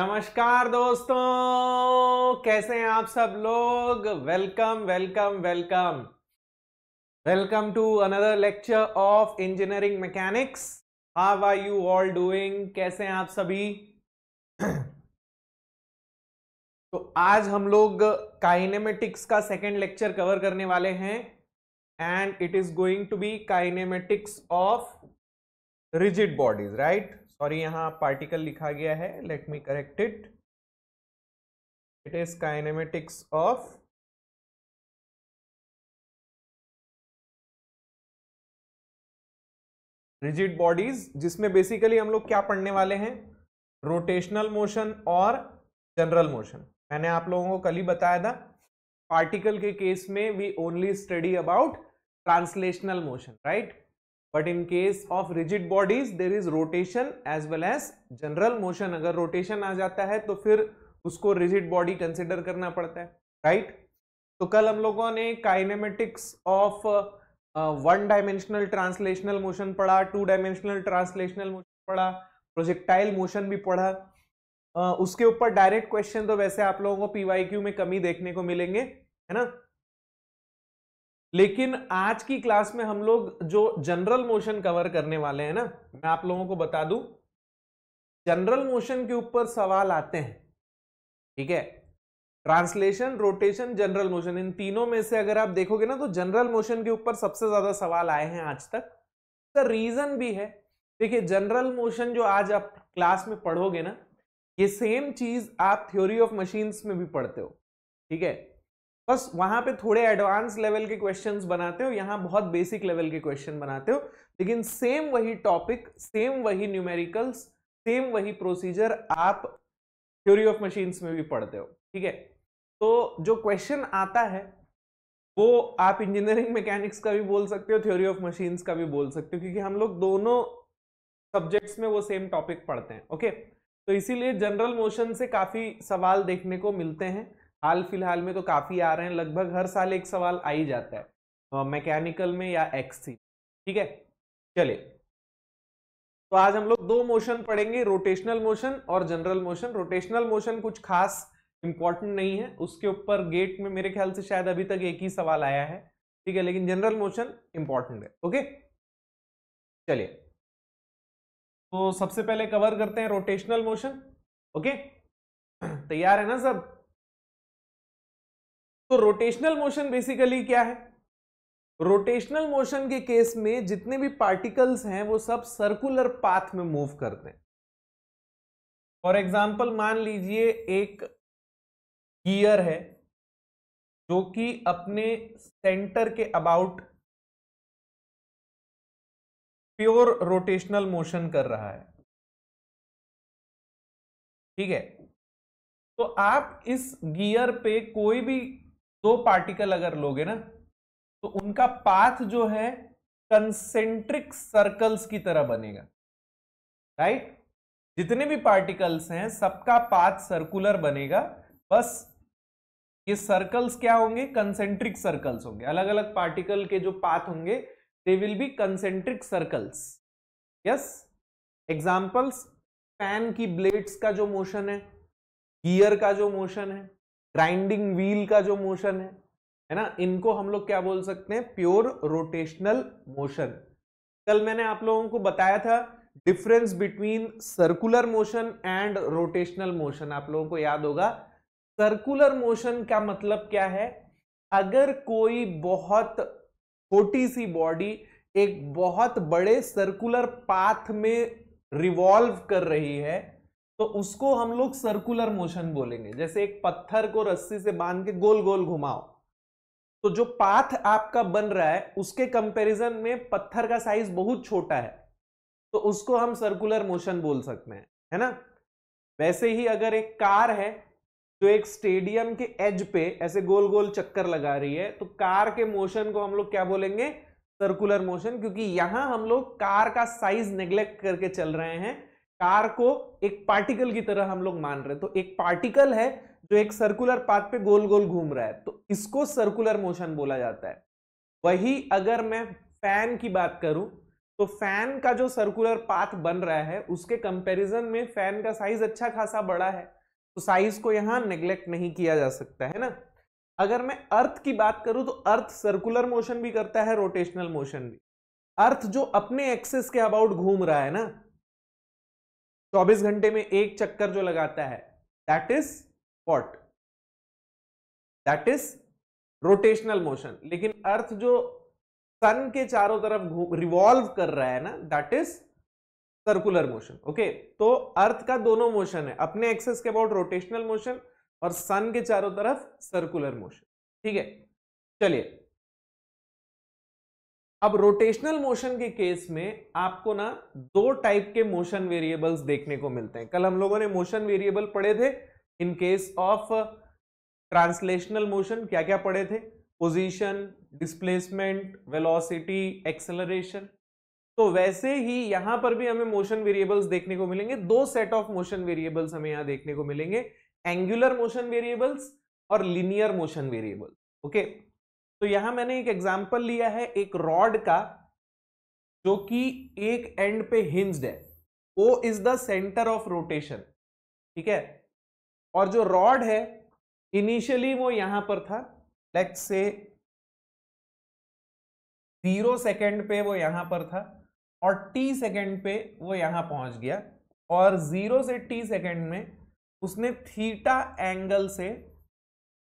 नमस्कार दोस्तों कैसे हैं आप सब लोग welcome welcome welcome welcome to another lecture of engineering mechanics how are you all doing कैसे हैं आप सभी तो आज हम लोग काइनेमेटिक्स का सेकेंड लेक्चर कवर करने वाले हैं and it is going to be kinematics of rigid bodies right sorry यहाँ पार्टिकल लिखा गया है let me correct it it is kinematics of rigid bodies जिसमें बेसिकली हम लोग क्या पढ़ने वाले हैं रोटेशनल मोशन और जनरल मोशन मैंने आप लोगों को कल ही बताया था पार्टिकल के केस में we only study about translational motion right but in case of rigid bodies there is rotation as well as general motion अगर रोटेशन आ जाता है तो फिर उसको रिजिड बॉडी कंसिडर करना पड़ता है राइट right? तो कल हम लोगों ने kinematics of one dimensional translational motion पढ़ा टू डायमेंशनल ट्रांसलेशनल मोशन पढ़ा प्रोजेक्टाइल मोशन भी पढ़ा uh, उसके ऊपर डायरेक्ट क्वेश्चन तो वैसे आप लोगों को पीवाईक्यू में कमी देखने को मिलेंगे है ना लेकिन आज की क्लास में हम लोग जो जनरल मोशन कवर करने वाले हैं ना मैं आप लोगों को बता दूं जनरल मोशन के ऊपर सवाल आते हैं ठीक है ट्रांसलेशन रोटेशन जनरल मोशन इन तीनों में से अगर आप देखोगे ना तो जनरल मोशन के ऊपर सबसे ज्यादा सवाल आए हैं आज तक तो रीजन भी है देखिए जनरल मोशन जो आज आप क्लास में पढ़ोगे ना ये सेम चीज आप थ्योरी ऑफ मशीन्स में भी पढ़ते हो ठीक है बस वहां पे थोड़े एडवांस लेवल के क्वेश्चंस बनाते हो यहाँ बहुत बेसिक लेवल के क्वेश्चन बनाते हो लेकिन सेम वही टॉपिक सेम वही न्यूमेरिकल्स सेम वही प्रोसीजर आप थ्योरी ऑफ मशीन्स में भी पढ़ते हो ठीक है तो जो क्वेश्चन आता है वो आप इंजीनियरिंग मैकेनिक्स का भी बोल सकते हो थ्योरी ऑफ मशीन्स का भी बोल सकते हो क्योंकि हम लोग दोनों सब्जेक्ट्स में वो सेम टॉपिक पढ़ते हैं ओके तो इसीलिए जनरल मोशन से काफ़ी सवाल देखने को मिलते हैं हाल फिलहाल में तो काफ़ी आ रहे हैं लगभग हर साल एक सवाल आ ही जाता है मैकेनिकल में या एक्स ठीक है चलिए तो आज हम लोग दो मोशन पढ़ेंगे रोटेशनल मोशन और जनरल मोशन रोटेशनल मोशन कुछ खास इंपॉर्टेंट नहीं है उसके ऊपर गेट में मेरे ख्याल से शायद अभी तक एक ही सवाल आया है ठीक है लेकिन जनरल मोशन इंपॉर्टेंट है ओके चलिए तो सबसे पहले कवर करते हैं रोटेशनल मोशन ओके तैयार है ना सब तो रोटेशनल मोशन बेसिकली क्या है रोटेशनल मोशन के केस में जितने भी पार्टिकल्स हैं वो सब सर्कुलर पाथ में मूव करते हैं फॉर एग्जाम्पल मान लीजिए एक गियर है जो कि अपने सेंटर के अबाउट प्योर रोटेशनल मोशन कर रहा है ठीक है तो आप इस गियर पे कोई भी दो पार्टिकल अगर लोगे ना तो उनका पाथ जो है कंसेंट्रिक सर्कल्स की तरह बनेगा राइट जितने भी पार्टिकल्स हैं सबका पाथ सर्कुलर बनेगा बस ये सर्कल्स क्या होंगे कंसेंट्रिक सर्कल्स होंगे अलग अलग पार्टिकल के जो पाथ होंगे they will be concentric circles yes examples fan की ब्लेड्स का जो मोशन है गियर का जो मोशन है ग्राइंडिंग व्हील का जो मोशन है है ना इनको हम लोग क्या बोल सकते हैं प्योर रोटेशनल मोशन कल मैंने आप लोगों को बताया था difference between circular motion and rotational motion आप लोगों को याद होगा सर्कुलर मोशन का मतलब क्या है अगर कोई बहुत छोटी सी बॉडी एक बहुत बड़े सर्कुलर पाथ में रिवॉल्व कर रही है तो उसको हम लोग सर्कुलर मोशन बोलेंगे जैसे एक पत्थर को रस्सी से बांध के गोल गोल घुमाओ तो जो पाथ आपका बन रहा है उसके कंपैरिजन में पत्थर का साइज बहुत छोटा है तो उसको हम सर्कुलर मोशन बोल सकते हैं है ना वैसे ही अगर एक कार है जो एक स्टेडियम के एज पे ऐसे गोल गोल चक्कर लगा रही है तो कार के मोशन को हम लोग क्या बोलेंगे सर्कुलर मोशन क्योंकि यहां हम लोग कार का साइज नेग्लेक्ट करके चल रहे हैं कार को एक पार्टिकल की तरह हम लोग मान रहे हैं तो एक पार्टिकल है जो एक सर्कुलर पाथ पे गोल गोल घूम रहा है तो इसको सर्कुलर मोशन बोला जाता है वही अगर मैं फैन की बात करूं तो फैन का जो सर्कुलर पाथ बन रहा है उसके कंपैरिजन में फैन का साइज अच्छा खासा बड़ा है तो साइज को यहाँ नेग्लेक्ट नहीं किया जा सकता है ना अगर मैं अर्थ की बात करूं तो अर्थ सर्कुलर मोशन भी करता है रोटेशनल मोशन भी अर्थ जो अपने एक्सेस के अबाउट घूम रहा है ना 24 घंटे में एक चक्कर जो लगाता है that is what that is rotational motion लेकिन अर्थ जो सन के चारों तरफ रिवॉल्व कर रहा है ना that is circular motion okay तो अर्थ का दोनों मोशन है अपने एक्सेस के अबाउट रोटेशनल मोशन और सन के चारों तरफ सर्कुलर मोशन ठीक है चलिए अब रोटेशनल मोशन के केस में आपको ना दो टाइप के मोशन वेरिएबल्स देखने को मिलते हैं कल हम लोगों ने मोशन वेरिएबल पढ़े थे in case of translational motion क्या क्या पढ़े थे पोजीशन डिस्प्लेसमेंट वेलोसिटी एक्सेलरेशन तो वैसे ही यहां पर भी हमें मोशन वेरिएबल्स देखने को मिलेंगे दो सेट ऑफ मोशन वेरिएबल्स हमें यहां देखने को मिलेंगे एंगुलर मोशन वेरिएबल्स और लिनियर मोशन वेरिएबल्स ओके तो यहां मैंने एक एग्जाम्पल लिया है एक रॉड का जो कि एक एंड पे हिंज्ड है O is the centre of rotation ठीक है और जो रॉड है इनिशियली वो यहां पर था लेट से जीरो सेकेंड पे वो यहां पर था और टी सेकेंड पे वो यहां पहुंच गया और जीरो से टी सेकेंड में उसने थीटा एंगल से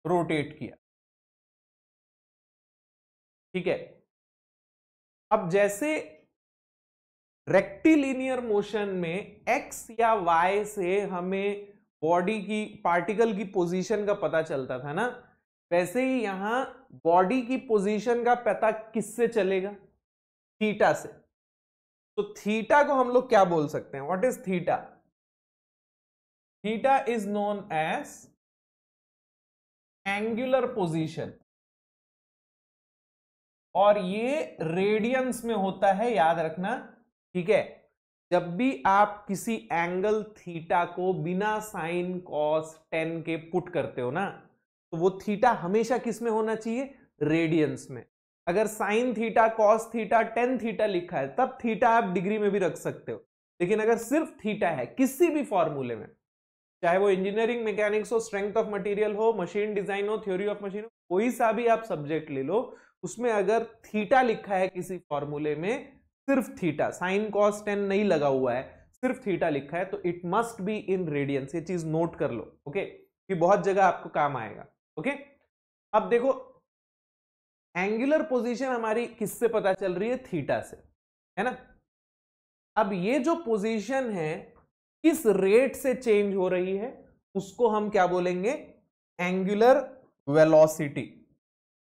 रोटेट किया ठीक है अब जैसे रेक्टिलिनियर मोशन में एक्स या वाई से हमें बॉडी की पार्टिकल की पोजीशन का पता चलता था ना वैसे ही यहां बॉडी की पोजीशन का पता किससे चलेगा थीटा से तो थीटा को हम लोग क्या बोल सकते हैं what is theta theta is known as angular position और ये रेडियंस में होता है याद रखना ठीक है जब भी आप किसी एंगल थीटा को बिना साइन कॉस टेन के पुट करते हो ना तो वो थीटा हमेशा किस में होना चाहिए रेडियंस में अगर sine theta cos theta tan theta लिखा है तब थीटा आप डिग्री में भी रख सकते हो लेकिन अगर सिर्फ थीटा है किसी भी फॉर्मूले में चाहे वो इंजीनियरिंग मैकेनिक्स हो स्ट्रेंथ ऑफ मटेरियल हो मशीन डिजाइन हो थ्योरी ऑफ मशीन हो कोई सा भी आप सब्जेक्ट ले लो उसमें अगर थीटा लिखा है किसी फॉर्मूले में सिर्फ थीटा साइन कॉस टेन नहीं लगा हुआ है सिर्फ थीटा लिखा है तो it must be in radians ये चीज नोट कर लो ओके कि बहुत जगह आपको काम आएगा ओके अब देखो एंगुलर पोजीशन हमारी किससे पता चल रही है थीटा से है ना अब ये जो पोजीशन है किस रेट से चेंज हो रही है उसको हम क्या बोलेंगे एंगुलर वेलोसिटी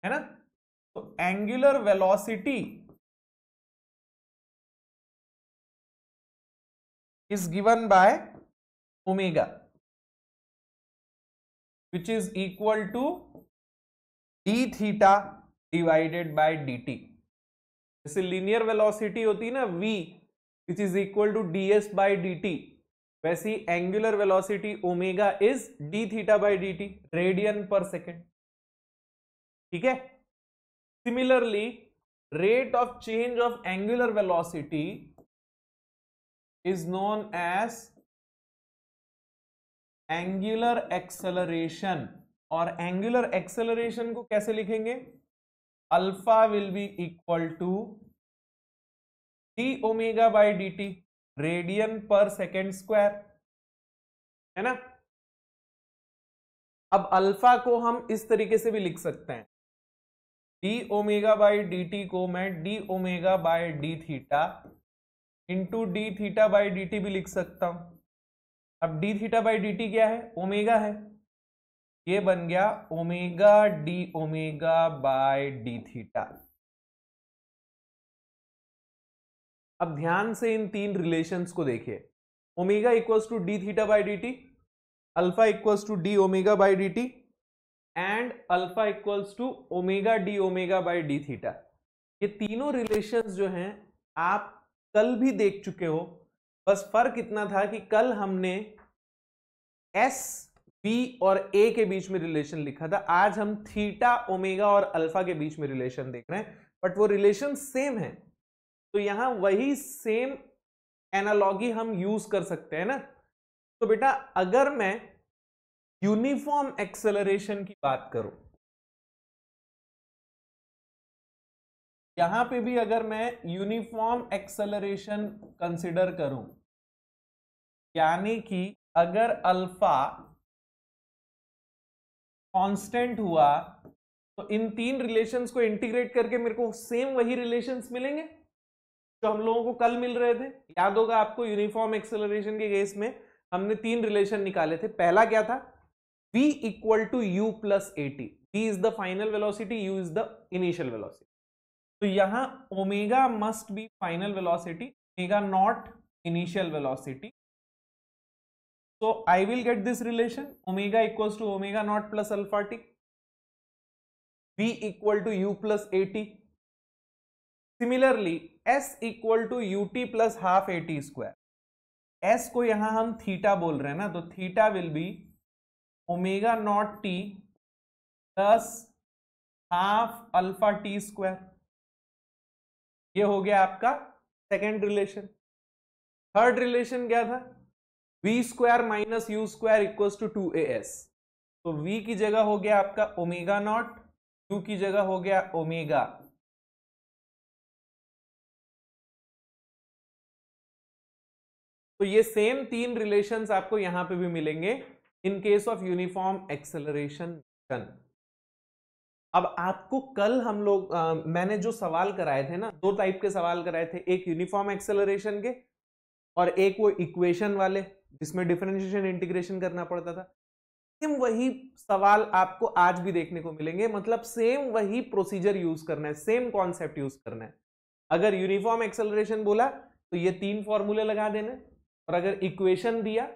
है ना तो angular velocity given by by which is equal to D theta divided divided D T जैसे लीनियर वेलोसिटी होती है ना v which is equal to D S by D T वैसी angular velocity omega is D theta by D T radian per second ठीक है Similarly, rate of change of angular velocity is known as angular acceleration or angular acceleration ko kaise likhenge alpha will be equal to d omega by dt radian per second square है ना अब alpha को हम इस तरीके से भी लिख सकते हैं D omega by D T को मैं D omega by D theta into D theta by D T भी लिख सकता हूं अब D theta by D T क्या है ओमेगा है ये बन गया omega D omega by D theta अब ध्यान से इन तीन रिलेशंस को देखिए omega equals to D theta by D T alpha equals to D omega by D T and alpha equals to omega D omega by D theta ये तीनों relations जो हैं आप कल भी देख चुके हो बस फर्क इतना था कि कल हमने एस बी और ए के बीच में रिलेशन लिखा था आज हम थीटा ओमेगा और अल्फा के बीच में रिलेशन देख रहे हैं बट वो रिलेशन सेम है तो यहां वही सेम एनालॉगी हम यूज कर सकते हैं ना तो बेटा अगर मैं यूनिफॉर्म एक्सेलरेशन की बात करो यहां पे भी अगर मैं यूनिफॉर्म एक्सेलरेशन कंसिडर करूं यानी कि अगर अल्फा कांस्टेंट हुआ तो इन तीन रिलेशंस को इंटीग्रेट करके मेरे को सेम वही रिलेशंस मिलेंगे जो हम लोगों को कल मिल रहे थे याद होगा आपको यूनिफॉर्म एक्सेलरेशन के केस में हमने तीन रिलेशन निकाले थे पहला क्या था v equal to u plus at v is the final velocity u is the initial velocity so यहां omega must be final velocity omega not initial velocity so i will get this relation omega equals to omega not plus alpha t v equal to u plus at similarly s equal to ut plus half at square s को यहां हम theta बोल रहे हैं ना तो theta will be omega naught T plus half alpha T square ये हो गया आपका सेकेंड रिलेशन थर्ड रिलेशन क्या था V square minus U square equal to two A S तो वी की जगह हो गया आपका ओमेगा नॉट यू की जगह हो गया ओमेगा तो ये सेम तीन रिलेशंस आपको यहां पे भी मिलेंगे in case of uniform acceleration कन अब आपको कल हम लोग आ, मैंने जो सवाल कराए थे ना दो टाइप के सवाल कराए थे एक यूनिफॉर्म एक्सेलरेशन के और एक वो इक्वेशन वाले जिसमें डिफरेंशिएशन इंटीग्रेशन करना पड़ता था सेम वही सवाल आपको आज भी देखने को मिलेंगे मतलब सेम वही प्रोसीजर यूज करना है सेम कॉन्सेप्ट यूज करना है अगर यूनिफॉर्म एक्सेलरेशन बोला तो ये तीन फॉर्मूले लगा देना और अगर इक्वेशन दिया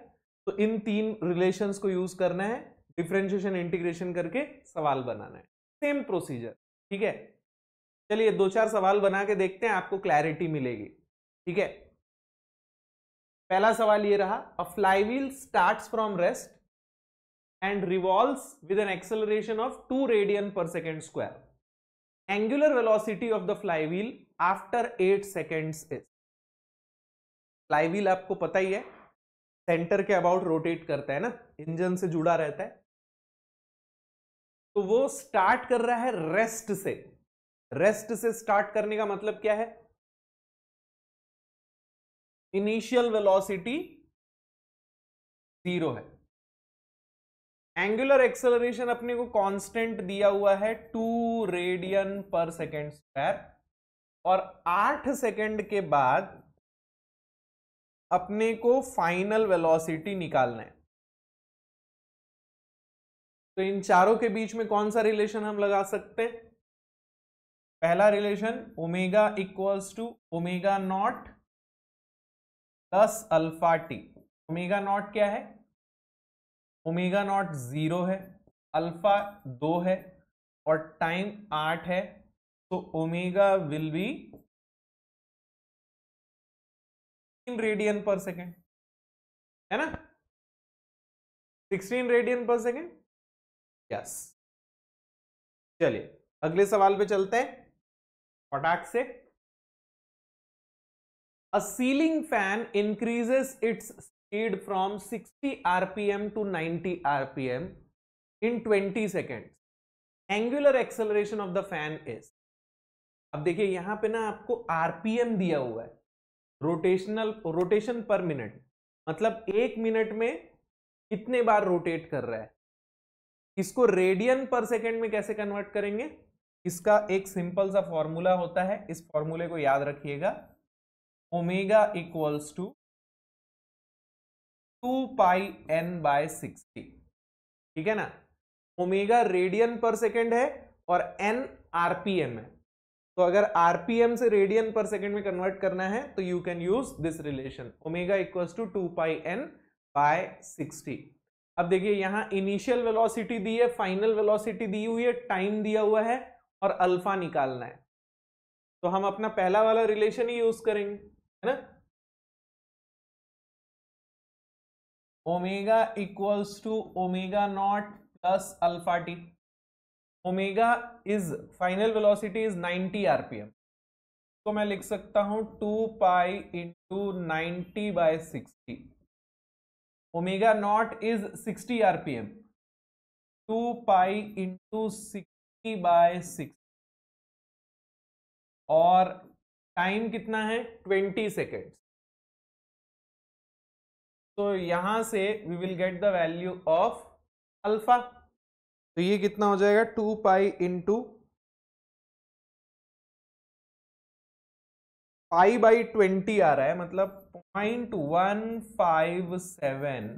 तो इन तीन रिलेशंस को यूज करना है डिफ्रेंशिएशन इंटीग्रेशन करके सवाल बनाना है सेम प्रोसीजर ठीक है चलिए दो चार सवाल बना के देखते हैं आपको क्लैरिटी मिलेगी ठीक है पहला सवाल ये रहा a flywheel starts from rest and revolves with an acceleration of two radian per second square angular velocity of the flywheel after eight seconds is flywheel आपको पता ही है सेंटर के अबाउट रोटेट करता है ना इंजन से जुड़ा रहता है तो वो स्टार्ट कर रहा है रेस्ट से रेस्ट से स्टार्ट करने का मतलब क्या है इनिशियल वेलोसिटी जीरो है एंगुलर एक्सेलरेशन अपने को कांस्टेंट दिया हुआ है two radian per second square और आठ सेकेंड के बाद अपने को फाइनल वेलोसिटी निकालना है तो इन चारों के बीच में कौन सा रिलेशन हम लगा सकते हैं पहला relation omega equals to omega not plus alpha T omega naught क्या है ओमेगा नॉट जीरो है अल्फा दो है और टाइम आठ है तो omega will be radian per second है ना 16 रेडियन पर सेकेंड यस चलिए अगले सवाल पे चलते हैं फटाक से a ceiling fan increases its speed from 60 RPM to 90 RPM in 20 second angular acceleration of the fan is अब देखिए यहां पे ना आपको आरपीएम दिया हुआ है रोटेशनल रोटेशन पर मिनट मतलब एक मिनट में कितने बार रोटेट कर रहा है इसको रेडियन पर सेकेंड में कैसे कन्वर्ट करेंगे इसका एक सिंपल सा फॉर्मूला होता है इस फॉर्मूले को याद रखिएगा omega equals to two pi N by sixty ठीक है ना ओमेगा रेडियन पर सेकेंड है और एन आरपीएम है तो अगर आरपीएम से रेडियन पर सेकेंड में कन्वर्ट करना है तो you can use this relation omega equals to two pi N by sixty अब देखिए यहां इनिशियल वेलोसिटी दी है फाइनल वेलोसिटी दी हुई है टाइम दिया हुआ है और अल्फा निकालना है तो हम अपना पहला वाला रिलेशन ही यूज करेंगे है ना omega equals to omega not plus alpha T omega is final velocity is 90 RPM तो मैं लिख सकता हूं 2 pi into ninety by sixty omega not is 60 RPM 2 pi into sixty by six और टाइम कितना है 20 सेकेंड तो यहां से we will get the value of alpha तो ये कितना हो जाएगा two pi into pi by twenty आ रहा है मतलब point one five seven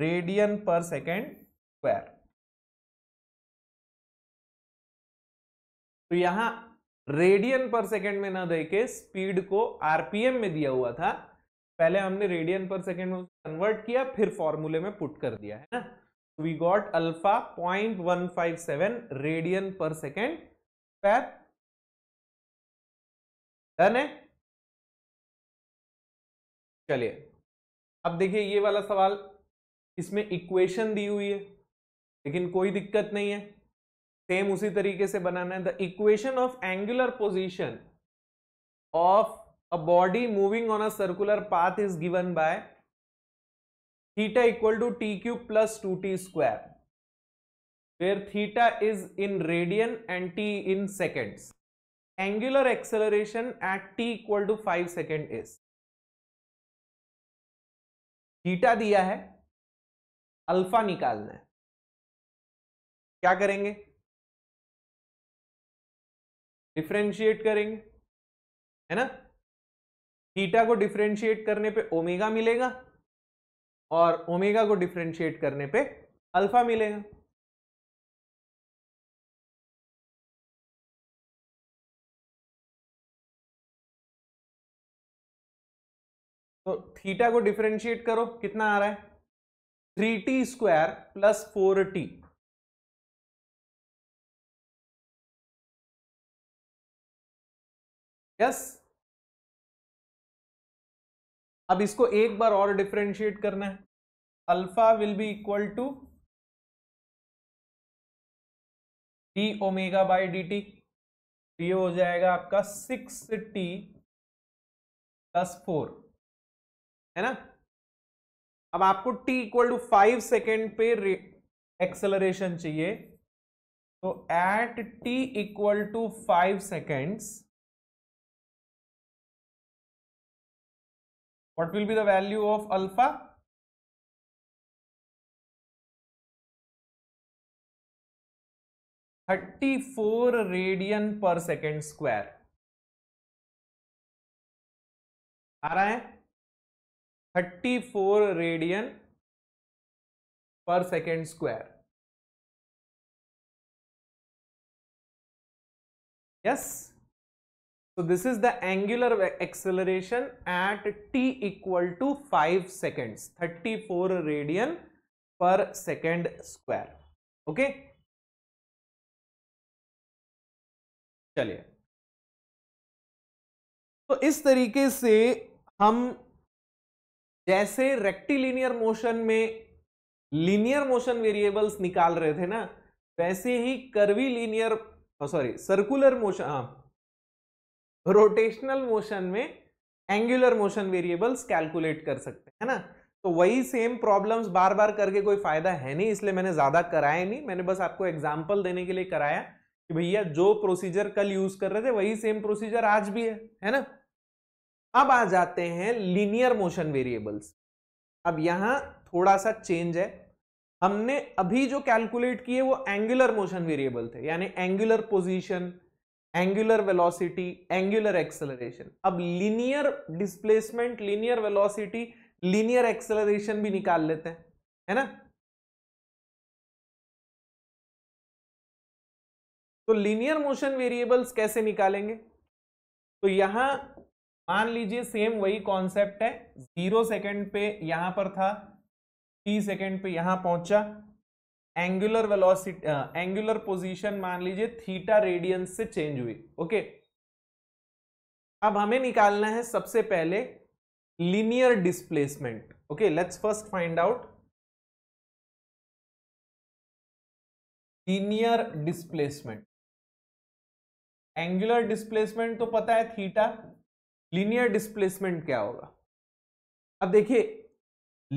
radian per second square तो यहां रेडियन पर सेकेंड में ना देके स्पीड को आरपीएम में दिया हुआ था पहले हमने रेडियन पर सेकेंड में कन्वर्ट किया फिर फॉर्मूले में पुट कर दिया है ना we got alpha 0.157 radian per second square. Done है चलिए अब देखिए ये वाला सवाल इसमें इक्वेशन दी हुई है लेकिन कोई दिक्कत नहीं है सेम उसी तरीके से बनाना है the equation of angular position of a body moving on a circular path is given by theta equal to t cube plus two t square where theta is in radian and t in seconds angular acceleration at t equal to five second is theta दिया है alpha निकालना है क्या करेंगे differentiate करेंगे है ना theta को डिफ्रेंशिएट करने पे ओमेगा मिलेगा और ओमेगा को डिफ्रेंशिएट करने पे अल्फा मिलेगा तो थीटा को डिफ्रेंशिएट करो कितना आ रहा है three t square plus four t yes अब इसको एक बार और डिफ्रेंशिएट करना है alpha will be equal to t omega by D t ये हो जाएगा आपका सिक्स टी प्लस फोर है ना अब आपको t equal to five second पे एक्सेलरेशन चाहिए तो at t equal to five seconds what will be the value of alpha thirty four radian per second square आ रहा है thirty four radian per second square yes So this is the angular acceleration at t equal to 5 seconds, 34 radian per second square. Okay. चलिए तो इस तरीके से हम जैसे रेक्टिलिनियर मोशन में लीनियर मोशन वेरिएबल्स निकाल रहे थे ना वैसे ही curvilinear sorry circular motion हाँ रोटेशनल मोशन में एंगुलर मोशन वेरिएबल्स कैलकुलेट कर सकते हैं ना तो वही सेम प्रॉब्लम्स बार बार करके कोई फायदा है नहीं इसलिए मैंने ज्यादा कराया नहीं मैंने बस आपको एग्जाम्पल देने के लिए कराया कि भैया जो प्रोसीजर कल यूज कर रहे थे वही सेम प्रोसीजर आज भी है है ना अब आ जाते हैं लीनियर मोशन वेरिएबल्स अब यहां थोड़ा सा चेंज है हमने अभी जो कैलकुलेट किए वो एंगुलर मोशन वेरिएबल थे यानी angular position angular velocity angular acceleration अब linear displacement linear velocity linear acceleration भी निकाल लेते हैं है ना तो लीनियर मोशन वेरिएबल्स कैसे निकालेंगे तो यहां मान लीजिए सेम वही कॉन्सेप्ट है जीरो सेकंड पे यहां पर था टी सेकंड पे यहां पहुंचा एंगुलर वेलोसिटी एंगुलर पोजीशन मान लीजिए थीटा रेडियंस से चेंज हुई ओके अब हमें निकालना है सबसे पहले linear displacement okay let's first find out linear displacement angular displacement तो पता है थीटा लीनियर डिस्प्लेसमेंट क्या होगा अब देखिए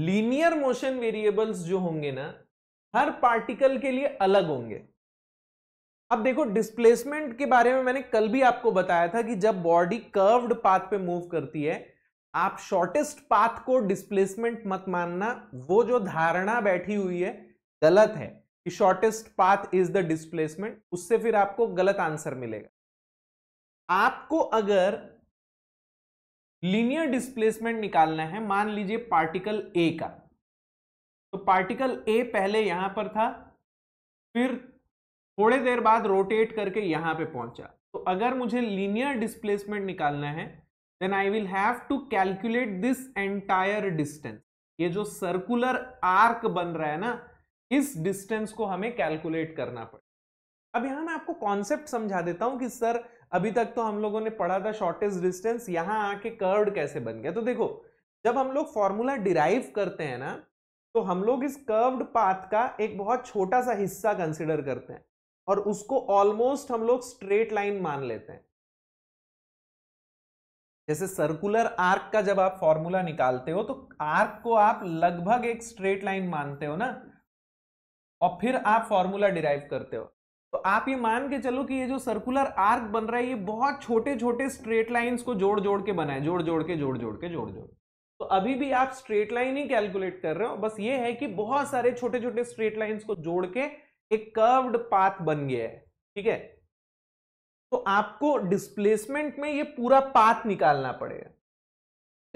लीनियर मोशन वेरिएबल्स जो होंगे ना हर पार्टिकल के लिए अलग होंगे अब देखो डिस्प्लेसमेंट के बारे में मैंने कल भी आपको बताया था कि जब बॉडी कर्व्ड पाथ पे मूव करती है आप शॉर्टेस्ट पाथ को डिस्प्लेसमेंट मत मानना वो जो धारणा बैठी हुई है गलत है कि shortest path is the displacement उससे फिर आपको गलत आंसर मिलेगा आपको अगर लीनियर डिस्प्लेसमेंट निकालना है मान लीजिए पार्टिकल ए का तो पार्टिकल ए पहले यहां पर था फिर थोड़े देर बाद रोटेट करके यहां पे पहुंचा तो अगर मुझे लीनियर डिस्प्लेसमेंट निकालना है then I will have to calculate this entire distance ये जो सर्कुलर आर्क बन रहा है ना इस डिस्टेंस को हमें कैलकुलेट करना पड़ेगा अब यहां मैं आपको कॉन्सेप्ट समझा देता हूं कि सर अभी तक तो हम लोगों ने पढ़ा था शॉर्टेस्ट डिस्टेंस यहां आके कर्व कैसे बन गया तो देखो जब हम लोग फॉर्मूला डिराइव करते हैं ना तो हम लोग इस कर्व्ड पाथ का एक बहुत छोटा सा हिस्सा कंसिडर करते हैं और उसको ऑलमोस्ट हम लोग स्ट्रेट लाइन मान लेते हैं जैसे सर्कुलर आर्क का जब आप फॉर्मूला निकालते हो तो आर्क को आप लगभग एक स्ट्रेट लाइन मानते हो ना और फिर आप फॉर्मूला डिराइव करते हो तो आप ये मान के चलो कि ये जो सर्कुलर आर्क बन रहा है ये बहुत छोटे छोटे स्ट्रेट लाइंस को जोड़ जोड़ के बनाए जोड़ जोड़ के जोड़ जोड़ के जोड़ जोड़ तो अभी भी आप स्ट्रेट लाइन ही कैलकुलेट कर रहे हो बस ये है कि बहुत सारे छोटे छोटे स्ट्रेट लाइंस को जोड़ के एक कर्व्ड पाथ बन गया है ठीक है तो आपको डिस्प्लेसमेंट में ये पूरा पाथ निकालना पड़ेगा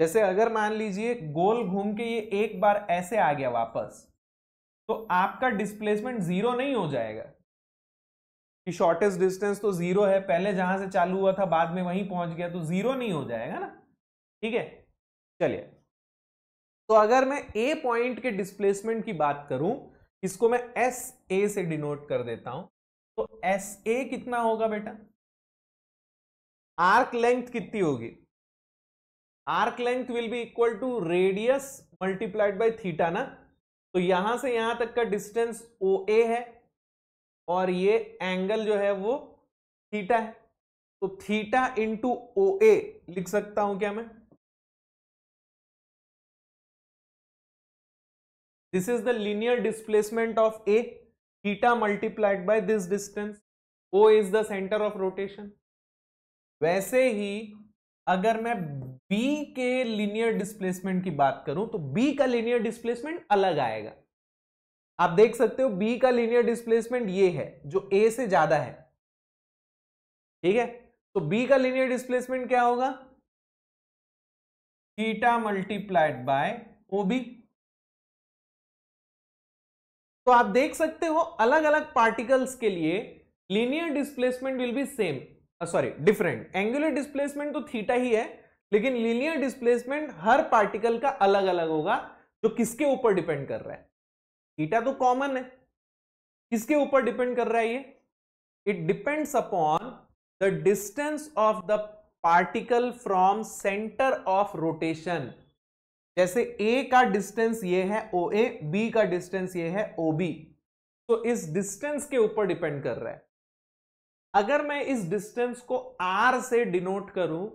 जैसे अगर मान लीजिए गोल घूम के ये एक बार ऐसे आ गया वापस तो आपका डिस्प्लेसमेंट जीरो नहीं हो जाएगा कि शॉर्टेस्ट डिस्टेंस तो जीरो है पहले जहां से चालू हुआ था बाद में वहीं पहुंच गया तो जीरो नहीं हो जाएगा ना ठीक है चलिए तो अगर मैं ए पॉइंट के डिस्प्लेसमेंट की बात करूं इसको मैं एस ए से डिनोट कर देता हूं तो एस ए कितना होगा बेटा आर्क लेंथ कितनी होगी arc length will be equal to radius multiplied by theta ना तो यहां से यहां तक का डिस्टेंस ओ ए है और ये एंगल जो है वो थीटा है तो थीटा इंटू ओ ए लिख सकता हूं क्या मैं this is the linear displacement of a theta multiplied by this distance o is the center of rotation वैसे ही अगर मैं बी के लिनियर डिस्प्लेसमेंट की बात करूं तो बी का लिनियर डिस्प्लेसमेंट अलग आएगा आप देख सकते हो बी का लिनियर डिस्प्लेसमेंट ये है जो ए से ज्यादा है ठीक है तो बी का लिनियर डिस्प्लेसमेंट क्या होगा theta multiplied by O B तो आप देख सकते हो अलग अलग पार्टिकल्स के लिए linear displacement will be same sorry different angular displacement तो थीटा ही है लेकिन लीनियर डिस्प्लेसमेंट हर पार्टिकल का अलग अलग होगा जो किसके ऊपर डिपेंड कर रहा है थीटा तो कॉमन है किसके ऊपर डिपेंड कर रहा है ये it depends upon the distance of the particle from centre of rotation जैसे ए का डिस्टेंस ये है ओ ए बी का डिस्टेंस ये है ओ बी तो इस डिस्टेंस के ऊपर डिपेंड कर रहा है अगर मैं इस डिस्टेंस को आर से डिनोट करूं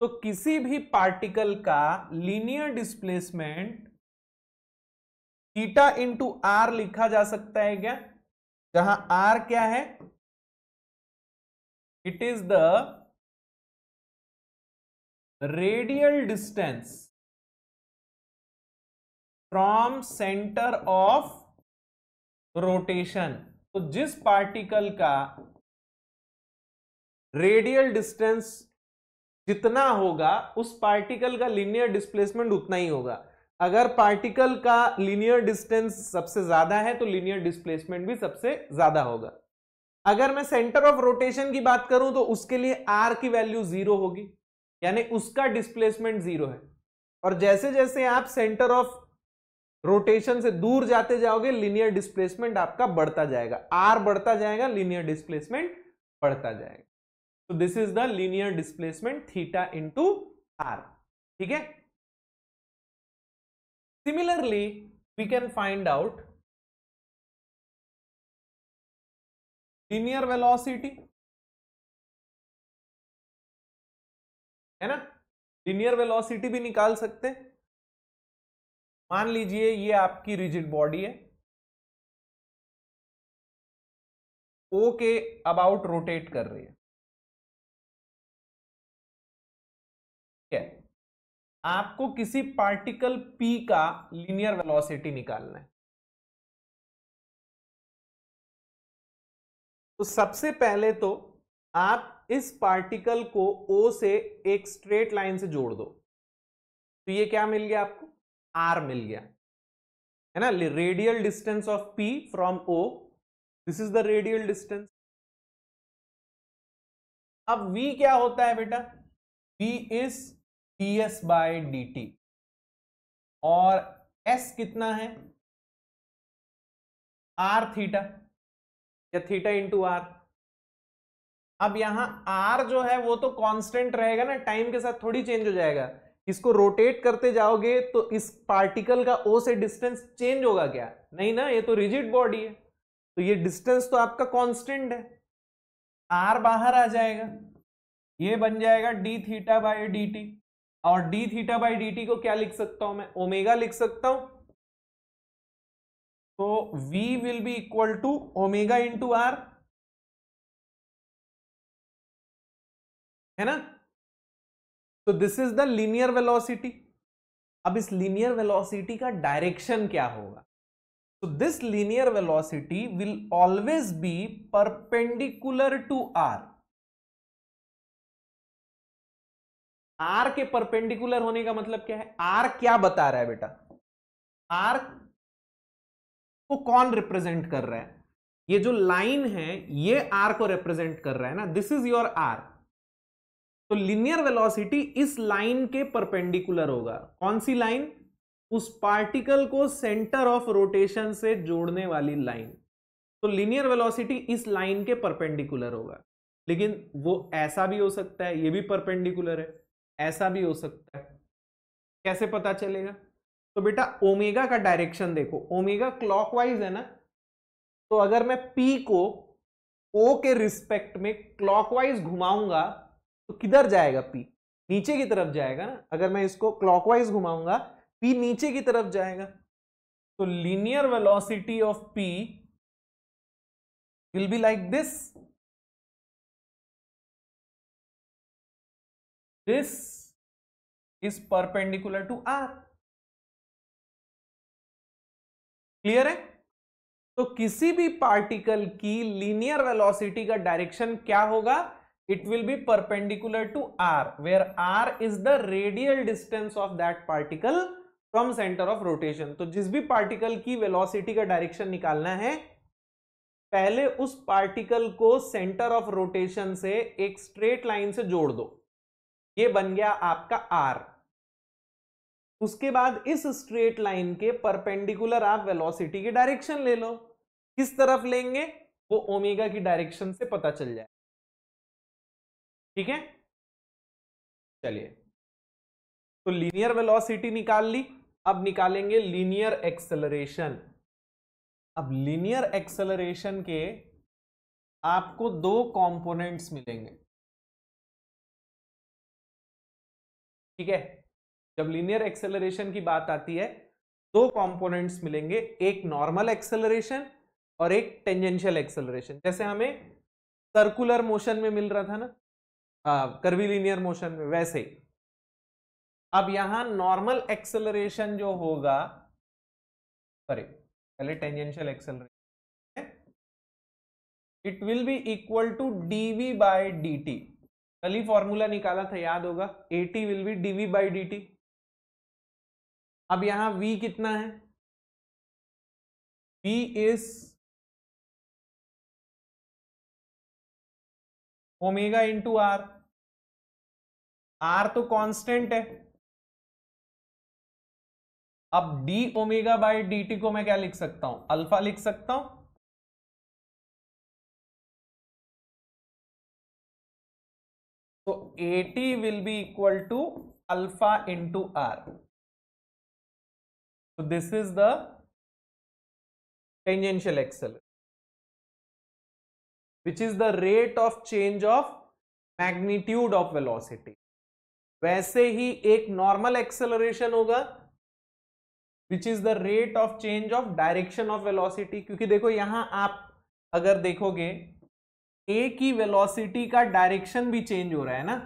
तो किसी भी पार्टिकल का linear displacement theta into R लिखा जा सकता है क्या जहां आर क्या है it is the radial distance from centre of rotation तो जिस पार्टिकल का रेडियल डिस्टेंस जितना होगा उस पार्टिकल का लिनियर डिस्प्लेसमेंट उतना ही होगा अगर पार्टिकल का लिनियर डिस्टेंस सबसे ज्यादा है तो लिनियर डिस्प्लेसमेंट भी सबसे ज्यादा होगा अगर मैं सेंटर ऑफ रोटेशन की बात करूं तो उसके लिए आर की वैल्यू जीरो होगी यानी उसका डिस्प्लेसमेंट जीरो है और जैसे जैसे आप सेंटर ऑफ रोटेशन से दूर जाते जाओगे लिनियर डिस्प्लेसमेंट आपका बढ़ता जाएगा आर बढ़ता जाएगा लिनियर डिस्प्लेसमेंट बढ़ता जाएगा तो this is the linear displacement theta into R ठीक है similarly we can find out linear velocity है ना लिनियर वेलोसिटी भी निकाल सकते हैं मान लीजिए ये आपकी रिजिड बॉडी है ओ के अबाउट रोटेट कर रही है ठीक है आपको किसी पार्टिकल पी का लीनियर वेलोसिटी निकालना है तो सबसे पहले तो आप इस पार्टिकल को ओ से एक स्ट्रेट लाइन से जोड़ दो तो ये क्या मिल गया आपको आर मिल गया है ना radial distance of P from O this is the radial distance अब v क्या होता है बेटा v is t s by d t और s कितना है r थीटा या थीटा इंटू आर अब यहां r जो है वो तो कांस्टेंट रहेगा ना टाइम के साथ थोड़ी चेंज हो जाएगा इसको रोटेट करते जाओगे तो इस पार्टिकल का ओ से डिस्टेंस चेंज होगा क्या नहीं ना ये तो रिजिड बॉडी है तो ये डिस्टेंस तो आपका कांस्टेंट है आर बाहर आ जाएगा ये बन जाएगा d theta by D t और d theta by D T को क्या लिख सकता हूं मैं ओमेगा लिख सकता हूं तो v will be equal to omega into R है ना तो this is the linear velocity अब इस लीनियर वेलोसिटी का डायरेक्शन क्या होगा तो this linear velocity will always be perpendicular to R R के परपेंडिकुलर होने का मतलब क्या है आर क्या बता रहा है बेटा आर को कौन रिप्रेजेंट कर रहा है ये जो लाइन है ये आर को रिप्रेजेंट कर रहा है ना दिस इज योर आर तो लिनियर वेलोसिटी इस लाइन के परपेंडिकुलर होगा कौन सी लाइन उस पार्टिकल को सेंटर ऑफ रोटेशन से जोड़ने वाली लाइन तो लिनियर वेलोसिटी इस लाइन के परपेंडिकुलर होगा लेकिन वो ऐसा भी हो सकता है ये भी परपेंडिकुलर है ऐसा भी हो सकता है कैसे पता चलेगा तो बेटा ओमेगा का डायरेक्शन देखो ओमेगा क्लॉकवाइज है ना तो अगर मैं पी को ओ के रिस्पेक्ट में क्लॉकवाइज घुमाऊंगा तो किधर जाएगा पी नीचे की तरफ जाएगा ना अगर मैं इसको क्लॉकवाइज घुमाऊंगा पी नीचे की तरफ जाएगा तो linear velocity of P will be like this this is perpendicular to R clear है तो किसी भी पार्टिकल की लीनियर वेलोसिटी का डायरेक्शन क्या होगा it will be perpendicular to r where r is the radial distance of that particle from centre of rotation तो जिस भी पार्टिकल की वेलोसिटी का डायरेक्शन निकालना है पहले उस पार्टिकल को सेंटर ऑफ रोटेशन से एक स्ट्रेट लाइन से जोड़ दो ये बन गया आपका आर उसके बाद इस स्ट्रेट लाइन के परपेंडिकुलर आप वेलोसिटी की डायरेक्शन ले लो किस तरफ लेंगे वो ओमेगा की डायरेक्शन से पता चल जाए ठीक है चलिए तो लीनियर वेलोसिटी निकाल ली अब निकालेंगे लीनियर एक्सेलरेशन अब लीनियर एक्सेलरेशन के आपको दो कंपोनेंट्स मिलेंगे ठीक है जब लीनियर एक्सेलरेशन की बात आती है दो कंपोनेंट्स मिलेंगे एक नॉर्मल एक्सेलरेशन और एक टेंजेंशियल एक्सेलरेशन जैसे हमें सर्कुलर मोशन में मिल रहा था ना कर्वीलिनियर मोशन में वैसे अब यहां नॉर्मल एक्सेलरेशन जो होगा सॉरी पहले tangential acceleration it will be equal to d v by d t कल ही फॉर्मूला निकाला था याद होगा a t will be d v by D t अब यहां वी कितना है v is omega into R R तो कांस्टेंट है अब d omega by d T को मैं क्या लिख सकता हूं अल्फा लिख सकता हूं तो a t will be equal to alpha into R तो this is the tangential acceleration which is the rate of change of magnitude of velocity वैसे ही एक नॉर्मल एक्सेलरेशन होगा which is the rate of change of direction of velocity क्योंकि देखो यहां आप अगर देखोगे ए की वेलोसिटी का डायरेक्शन भी चेंज हो रहा है ना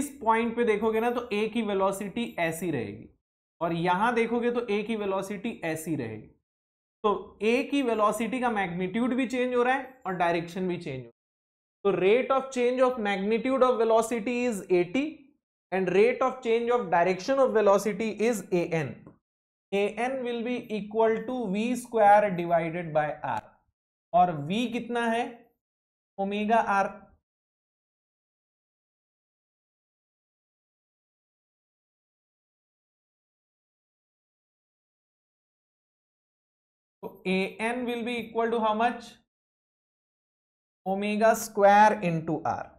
इस पॉइंट पे देखोगे ना तो ए की वेलोसिटी ऐसी रहेगी और यहां देखोगे तो ए की वेलोसिटी ऐसी रहेगी तो ए की वेलोसिटी का मैग्नीट्यूड भी चेंज हो रहा है और डायरेक्शन भी चेंज हो रहा है तो rate of change of magnitude of velocity is t and rate of change of direction of velocity is a n a N will be equal to v square divided by R और v कितना है omega R तो A N will be equal to how much omega square into R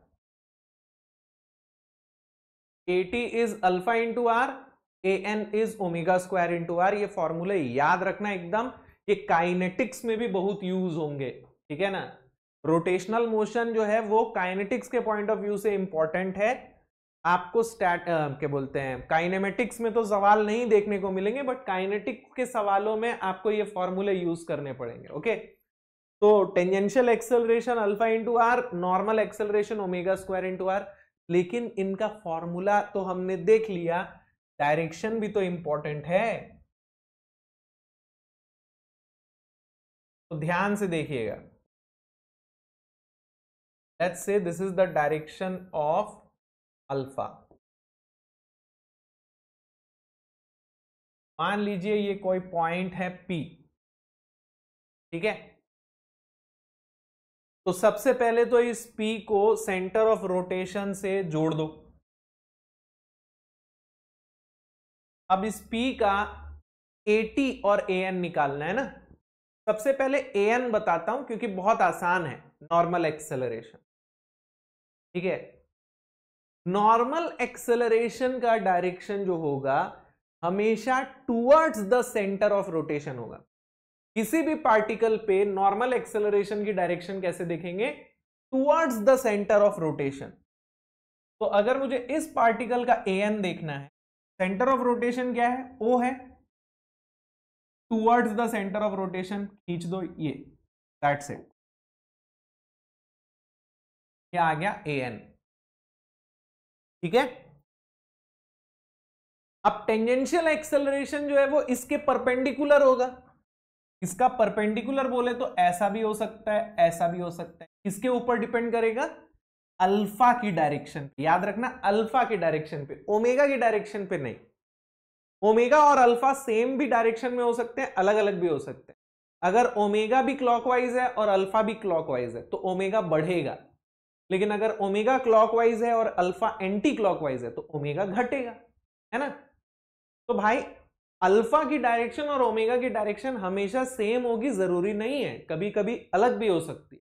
a T is alpha into R a N is omega square into R ये फॉर्मूले याद रखना एकदम ये काइनेटिक्स में भी बहुत यूज होंगे ठीक है ना रोटेशनल मोशन जो है वो काइनेटिक्स के पॉइंट ऑफ व्यू से इंपॉर्टेंट है आपको स्टैट क्या बोलते हैं काइनेमेटिक्स में तो सवाल नहीं देखने को मिलेंगे बट काइनेटिक्स के सवालों में आपको ये फॉर्मूले यूज करने पड़ेंगे ओके तो tangential acceleration alpha into R normal acceleration omega square into R लेकिन इनका फॉर्मूला तो हमने देख लिया डायरेक्शन भी तो इंपॉर्टेंट है तो ध्यान से देखिएगा let's say this is the direction of alpha मान लीजिए ये कोई पॉइंट है पी ठीक है तो सबसे पहले तो इस पी को सेंटर ऑफ रोटेशन से जोड़ दो अब इस पी का टी और ए एन निकालना है ना सबसे पहले ए एन बताता हूं क्योंकि बहुत आसान है नॉर्मल एक्सेलरेशन ठीक है नॉर्मल एक्सेलरेशन का डायरेक्शन जो होगा हमेशा towards the centre of rotation होगा किसी भी पार्टिकल पे नॉर्मल एक्सेलरेशन की डायरेक्शन कैसे देखेंगे towards the centre of rotation तो अगर मुझे इस पार्टिकल का ए एन देखना है सेंटर ऑफ रोटेशन क्या है ओ है towards the centre of rotation खींच दो ये दैट्स इट क्या आ गया ए एन ठीक है अब टेंजेंशियल एक्सेलरेशन जो है वो इसके परपेंडिकुलर होगा इसका परपेंडिकुलर बोले तो ऐसा भी हो सकता है ऐसा भी हो सकता है इसके ऊपर डिपेंड करेगा अल्फा की डायरेक्शन पे याद रखना अल्फा के डायरेक्शन पे ओमेगा की डायरेक्शन पे नहीं ओमेगा और अल्फा सेम भी डायरेक्शन में हो सकते हैं अलग अलग भी हो सकते हैं अगर ओमेगा भी क्लॉकवाइज है और अल्फा भी क्लॉकवाइज है तो ओमेगा बढ़ेगा लेकिन अगर ओमेगा क्लॉकवाइज है और अल्फा एंटी क्लॉकवाइज है तो ओमेगा घटेगा है ना तो भाई अल्फा की डायरेक्शन और ओमेगा की डायरेक्शन हमेशा सेम होगी जरूरी नहीं है कभी कभी अलग भी हो सकती है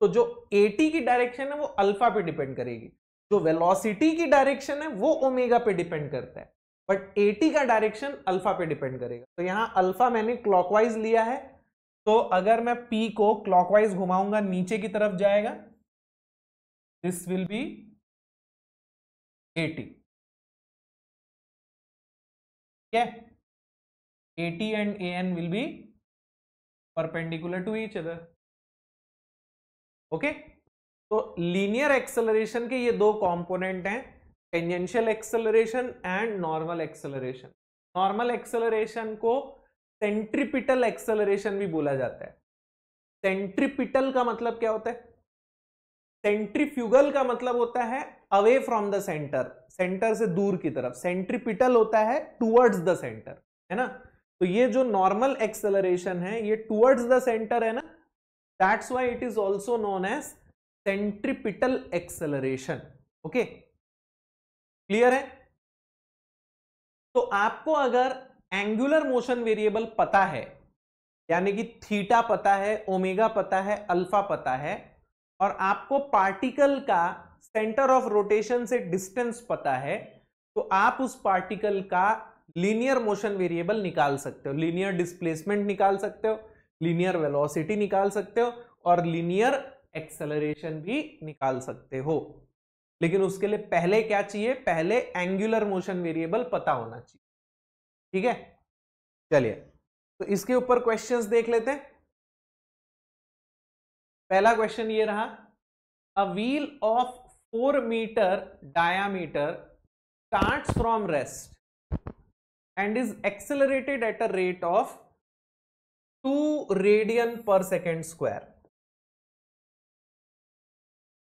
तो जो एटी की डायरेक्शन है वो अल्फा पे डिपेंड करेगी जो वेलोसिटी की डायरेक्शन है वो ओमेगा पे डिपेंड करता है बट एटी का डायरेक्शन अल्फा पे डिपेंड करेगा तो यहाँ अल्फा मैंने क्लॉकवाइज लिया है तो अगर मैं पी को क्लॉकवाइज घुमाऊंगा नीचे की तरफ जाएगा दिस विल this will क्या a t and a N will be perpendicular to each other okay तो लीनियर एक्सेलरेशन के ये दो कंपोनेंट हैं tangential acceleration and normal acceleration normal acceleration को सेंट्रिपिटल एक्सेलरेशन भी बोला जाता है सेंट्रिपिटल का मतलब क्या होता है सेंट्रीफ्यूगल का मतलब होता है away from the centre centre से दूर की तरफ सेंट्रीपिटल होता है टूवर्ड्स द सेंटर है ना तो ये जो नॉर्मल एक्सेलरेशन है ये टूवर्ड्स द सेंटर है ना that's why it is also known as centripetal acceleration okay clear है तो आपको अगर एंगुलर मोशन वेरिएबल पता है यानी कि थीटा पता है ओमेगा पता है अल्फा पता है और आपको पार्टिकल का सेंटर ऑफ रोटेशन से डिस्टेंस पता है तो आप उस पार्टिकल का लीनियर मोशन वेरिएबल निकाल सकते हो लीनियर डिस्प्लेसमेंट निकाल सकते हो लीनियर वेलोसिटी निकाल सकते हो और लीनियर एक्सेलरेशन भी निकाल सकते हो लेकिन उसके लिए पहले क्या चाहिए पहले एंगुलर मोशन वेरिएबल पता होना चाहिए ठीक है चलिए तो इसके ऊपर क्वेश्चंस देख लेते हैं पहला क्वेश्चन ये रहा a wheel of four metre diameter start from rest and is accelerated at a rate of two radian per second square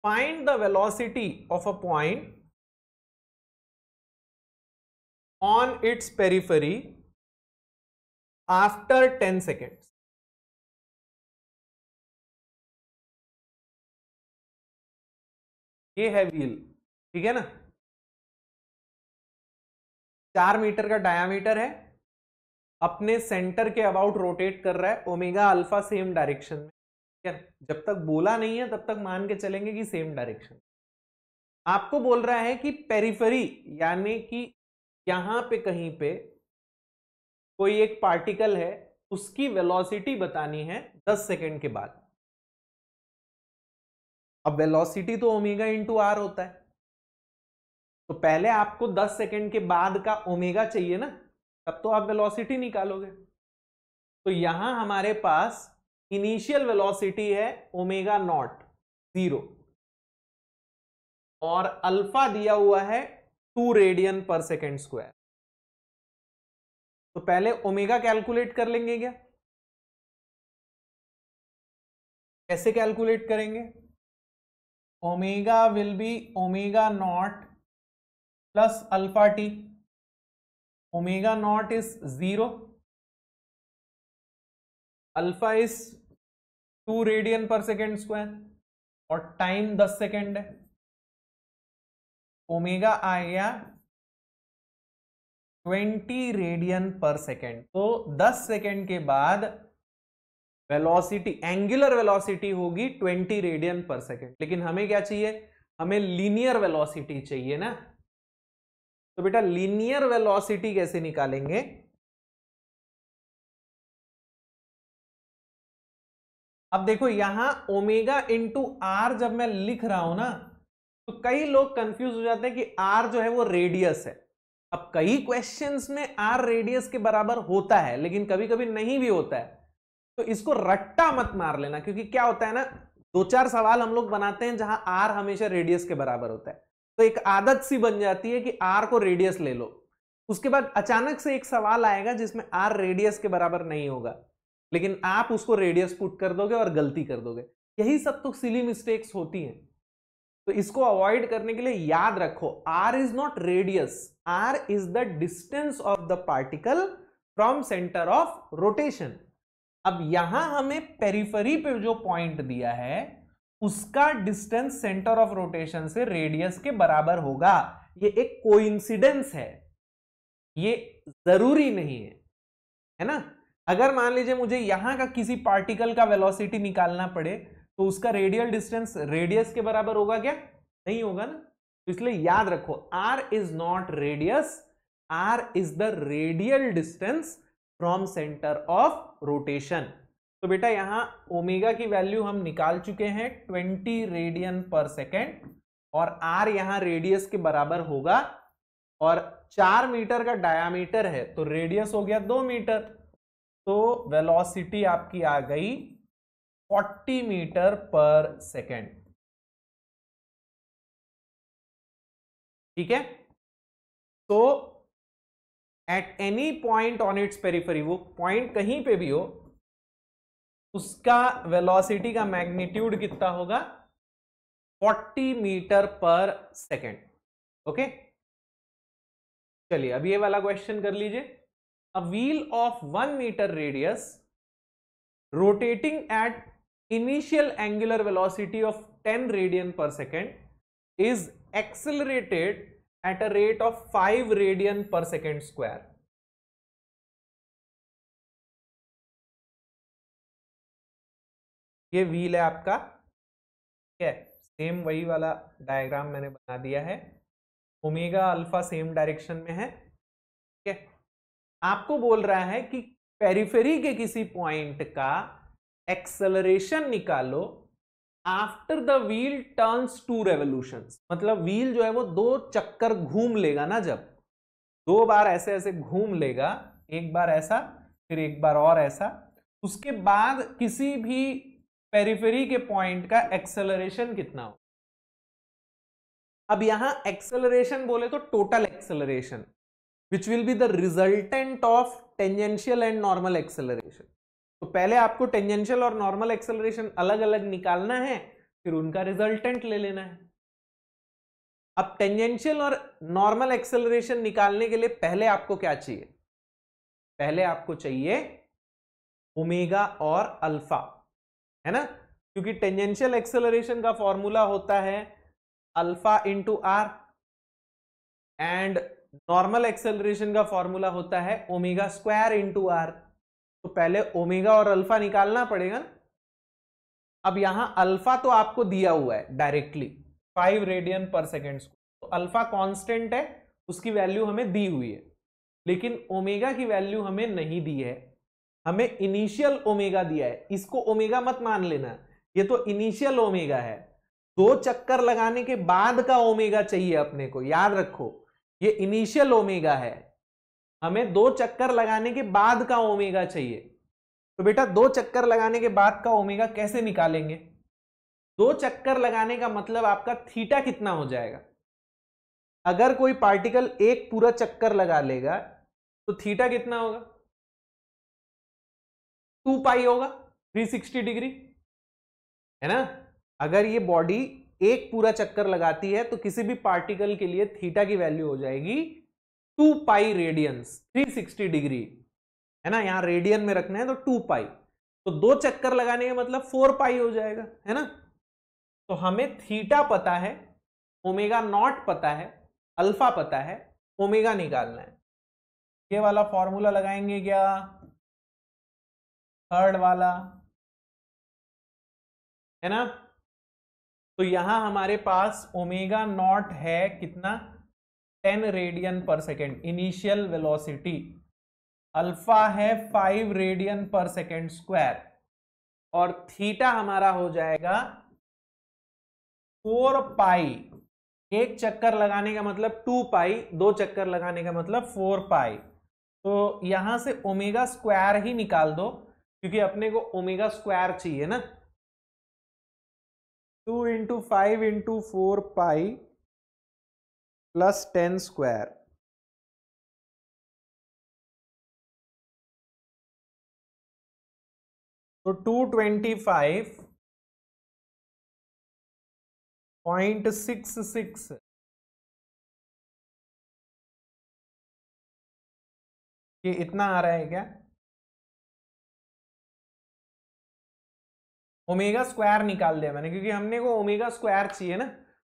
find the velocity of a point on its periphery after ten seconds ये है wheel ठीक है ना चार metre का diameter है अपने centre के अबाउट रोटेट कर रहा है ओमेगा अल्फा सेम डायरेक्शन में ठीक है जब तक बोला नहीं है तब तक मान के चलेंगे कि सेम डायरेक्शन आपको बोल रहा है कि पेरिफेरी यानी कि यहां पे कहीं पे कोई एक पार्टिकल है उसकी वेलोसिटी बतानी है 10 सेकंड के बाद अब वेलोसिटी तो ओमेगा इंटू आर होता है तो पहले आपको 10 सेकेंड के बाद का ओमेगा चाहिए ना तब तो आप वेलोसिटी निकालोगे तो यहां हमारे पास इनिशियल वेलोसिटी है ओमेगा नॉट जीरो और अल्फा दिया हुआ है two radian per second square तो पहले ओमेगा कैलकुलेट कर लेंगे क्या कैसे कैलकुलेट करेंगे omega will be omega not plus alpha T omega not is zero alpha is two radian per second square और टाइम दस सेकेंड है ओमेगा आ गया ट्वेंटी रेडियन पर सेकेंड तो दस सेकेंड के बाद वेलोसिटी एंगुलर वेलोसिटी होगी 20 रेडियन पर सेकेंड लेकिन हमें क्या चाहिए हमें लीनियर वेलोसिटी चाहिए ना तो बेटा लीनियर वेलोसिटी कैसे निकालेंगे अब देखो यहां ओमेगा इंटू आर जब मैं लिख रहा हूं ना तो कई लोग कंफ्यूज हो जाते हैं कि आर जो है वो रेडियस है अब कई क्वेश्चंस में आर रेडियस के बराबर होता है लेकिन कभी कभी नहीं भी होता है तो इसको रट्टा मत मार लेना क्योंकि क्या होता है ना दो चार सवाल हम लोग बनाते हैं जहां आर हमेशा रेडियस के बराबर होता है तो एक आदत सी बन जाती है कि आर को रेडियस ले लो उसके बाद अचानक से एक सवाल आएगा जिसमें आर रेडियस के बराबर नहीं होगा लेकिन आप उसको रेडियस पुट कर दोगे और गलती कर दोगे यही सब तो सिली मिस्टेक्स होती हैं तो इसको अवॉइड करने के लिए याद रखो R is not radius R is the distance of the particle from centre of rotation अब यहां हमें पेरीफरी पे जो पॉइंट दिया है उसका डिस्टेंस सेंटर ऑफ रोटेशन से रेडियस के बराबर होगा ये एक कोइंसिडेंस है ये जरूरी नहीं है है ना अगर मान लीजिए मुझे यहां का किसी पार्टिकल का वेलोसिटी निकालना पड़े तो उसका रेडियल डिस्टेंस रेडियस के बराबर होगा क्या नहीं होगा ना तो इसलिए याद रखो R is not radius R is the radial distance from centre of rotation तो बेटा यहाँ ओमेगा की वैल्यू हम निकाल चुके हैं ट्वेंटी रेडियन पर सेकेंड और आर यहाँ रेडियस के बराबर होगा और चार मीटर का डायामीटर है तो रेडियस हो गया दो मीटर तो वेलोसिटी आपकी आ गई 40 मीटर पर सेकेंड ठीक है तो at any point on its periphery वो पॉइंट कहीं पे भी हो उसका वेलोसिटी का मैग्नीट्यूड कितना होगा 40 मीटर पर सेकेंड ओके चलिए अब ये वाला क्वेश्चन कर लीजिए a wheel of one metre radius rotating at initial angular velocity of 10 radian per second is accelerated at a rate of five radian per second square ये wheel है आपका ठीक है सेम वही वाला डायग्राम मैंने बना दिया है ओमेगा अल्फा सेम डायरेक्शन में है ठीक है आपको बोल रहा है कि पेरिफेरी के किसी पॉइंट का एक्सेलरेशन निकालो after the wheel turns two revolution मतलब व्हील जो है वो दो चक्कर घूम लेगा ना जब दो बार ऐसे ऐसे घूम लेगा एक बार ऐसा फिर एक बार और ऐसा उसके बाद किसी भी पेरिफेरी के पॉइंट का एक्सेलरेशन कितना हो अब यहां एक्सेलरेशन बोले तो total acceleration which will be the resultant of tangential and normal acceleration तो पहले आपको टेंजेंशियल और नॉर्मल एक्सेलरेशन अलग अलग निकालना है फिर उनका रिजल्टेंट ले लेना है अब टेंजेंशियल और नॉर्मल एक्सेलरेशन निकालने के लिए पहले आपको क्या चाहिए पहले आपको चाहिए ओमेगा और अल्फा है ना क्योंकि टेंजेंशियल एक्सेलरेशन का फॉर्मूला होता है alpha into R and normal acceleration का फॉर्मूला होता है ओमेगा स्क्वायर इंटू आर तो पहले ओमेगा और अल्फा निकालना पड़ेगा ना अब यहां अल्फा तो आपको दिया हुआ है directly five radian per second तो अल्फा कांस्टेंट है उसकी वैल्यू हमें दी हुई है लेकिन ओमेगा की वैल्यू हमें नहीं दी है हमें इनिशियल ओमेगा दिया है इसको ओमेगा मत मान लेना ये तो इनिशियल ओमेगा है दो चक्कर लगाने के बाद का ओमेगा चाहिए अपने को याद रखो ये इनिशियल ओमेगा है हमें दो चक्कर लगाने के बाद का ओमेगा चाहिए तो बेटा दो चक्कर लगाने के बाद का ओमेगा कैसे निकालेंगे दो चक्कर लगाने का मतलब आपका थीटा कितना हो जाएगा अगर कोई पार्टिकल एक पूरा चक्कर लगा लेगा तो थीटा कितना होगा टू पाई होगा 360 डिग्री है ना अगर ये बॉडी एक पूरा चक्कर लगाती है तो किसी भी पार्टिकल के लिए थीटा की वैल्यू हो जाएगी टू पाई रेडियंस 360 डिग्री है ना यहां रेडियन में रखना है तो टू पाई तो दो चक्कर लगाने का मतलब फोर पाई हो जाएगा है ना तो हमें थीटा पता है ओमेगा नॉट पता है अल्फा पता है ओमेगा निकालना है ये वाला फॉर्मूला लगाएंगे क्या थर्ड वाला है ना तो यहां हमारे पास ओमेगा नॉट है कितना ten radian per second initial velocity alpha है five radian per second square और थीटा हमारा हो जाएगा फोर पाई एक चक्कर लगाने का मतलब टू पाई दो चक्कर लगाने का मतलब फोर पाई तो यहां से ओमेगा स्क्वायर ही निकाल दो क्योंकि अपने को ओमेगा स्क्वायर चाहिए ना two into five into four pi plus ten square तो सिक्स ये इतना आ रहा है क्या ओमेगा स्क्वायर निकाल दिया मैंने क्योंकि हमने को ओमेगा स्क्वायर चाहिए ना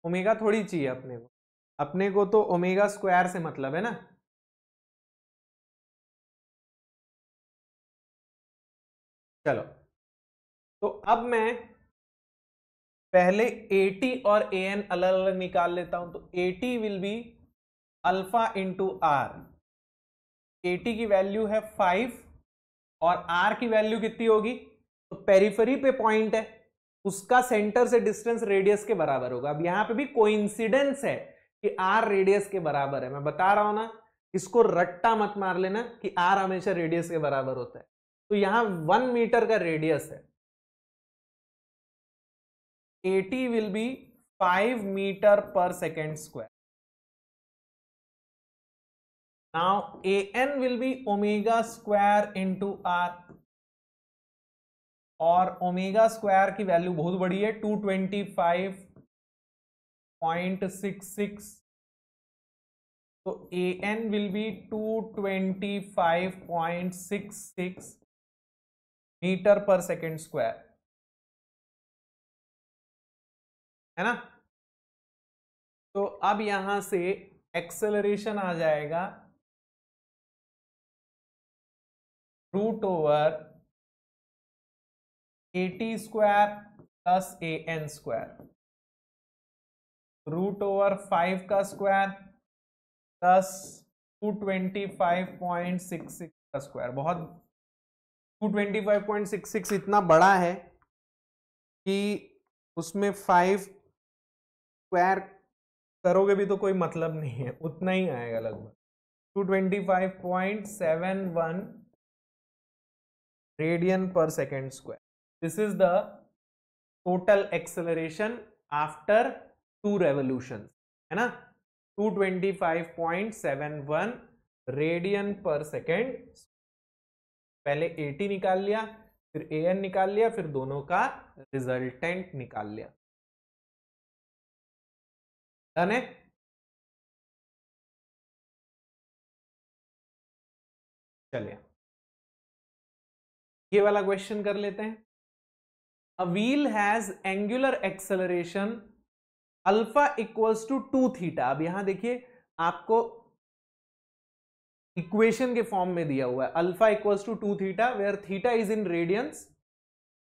ओमेगा थोड़ी चाहिए अपने को अपने को तो ओमेगा स्क्वायर से मतलब है ना चलो तो अब मैं पहले टी और ए एन अलग अलग निकाल लेता हूं तो T will be alpha into R T की वैल्यू है फाइव और आर की वैल्यू कितनी होगी तो पेरीफरी पे पॉइंट है उसका सेंटर से डिस्टेंस रेडियस के बराबर होगा अब यहां पे भी कोइंसिडेंस है कि आर रेडियस के बराबर है मैं बता रहा हूं ना इसको रट्टा मत मार लेना कि आर हमेशा रेडियस के बराबर होता है तो यहां वन मीटर का रेडियस है A T will be five metre per second square now A N will be omega square into R और ओमेगा स्क्वायर की वैल्यू बहुत बड़ी है two twenty five point six six तो A N will be two twenty five point six six metre per second square है ना तो अब यहां से एक्सेलरेशन आ जाएगा root over A T square plus A N square root over five का square plus two twenty five point six six का स्क्वायर बहुत two twenty five point six six इतना बड़ा है कि उसमें फाइव स्क्वायर करोगे भी तो कोई मतलब नहीं है उतना ही आएगा लगभग two twenty five point seven one radian per second square this is the total acceleration after two revolution है ना 225.71 रेडियन पर सेकेंड पहले टी निकाल लिया फिर ए एन निकाल लिया फिर दोनों का रिजल्टेंट निकाल लिया डन है चलिए ये वाला क्वेश्चन कर लेते हैं a wheel has angular acceleration alpha equals to two theta अब यहां देखिए आपको इक्वेशन के फॉर्म में दिया हुआ है alpha equals to two theta where theta is in radians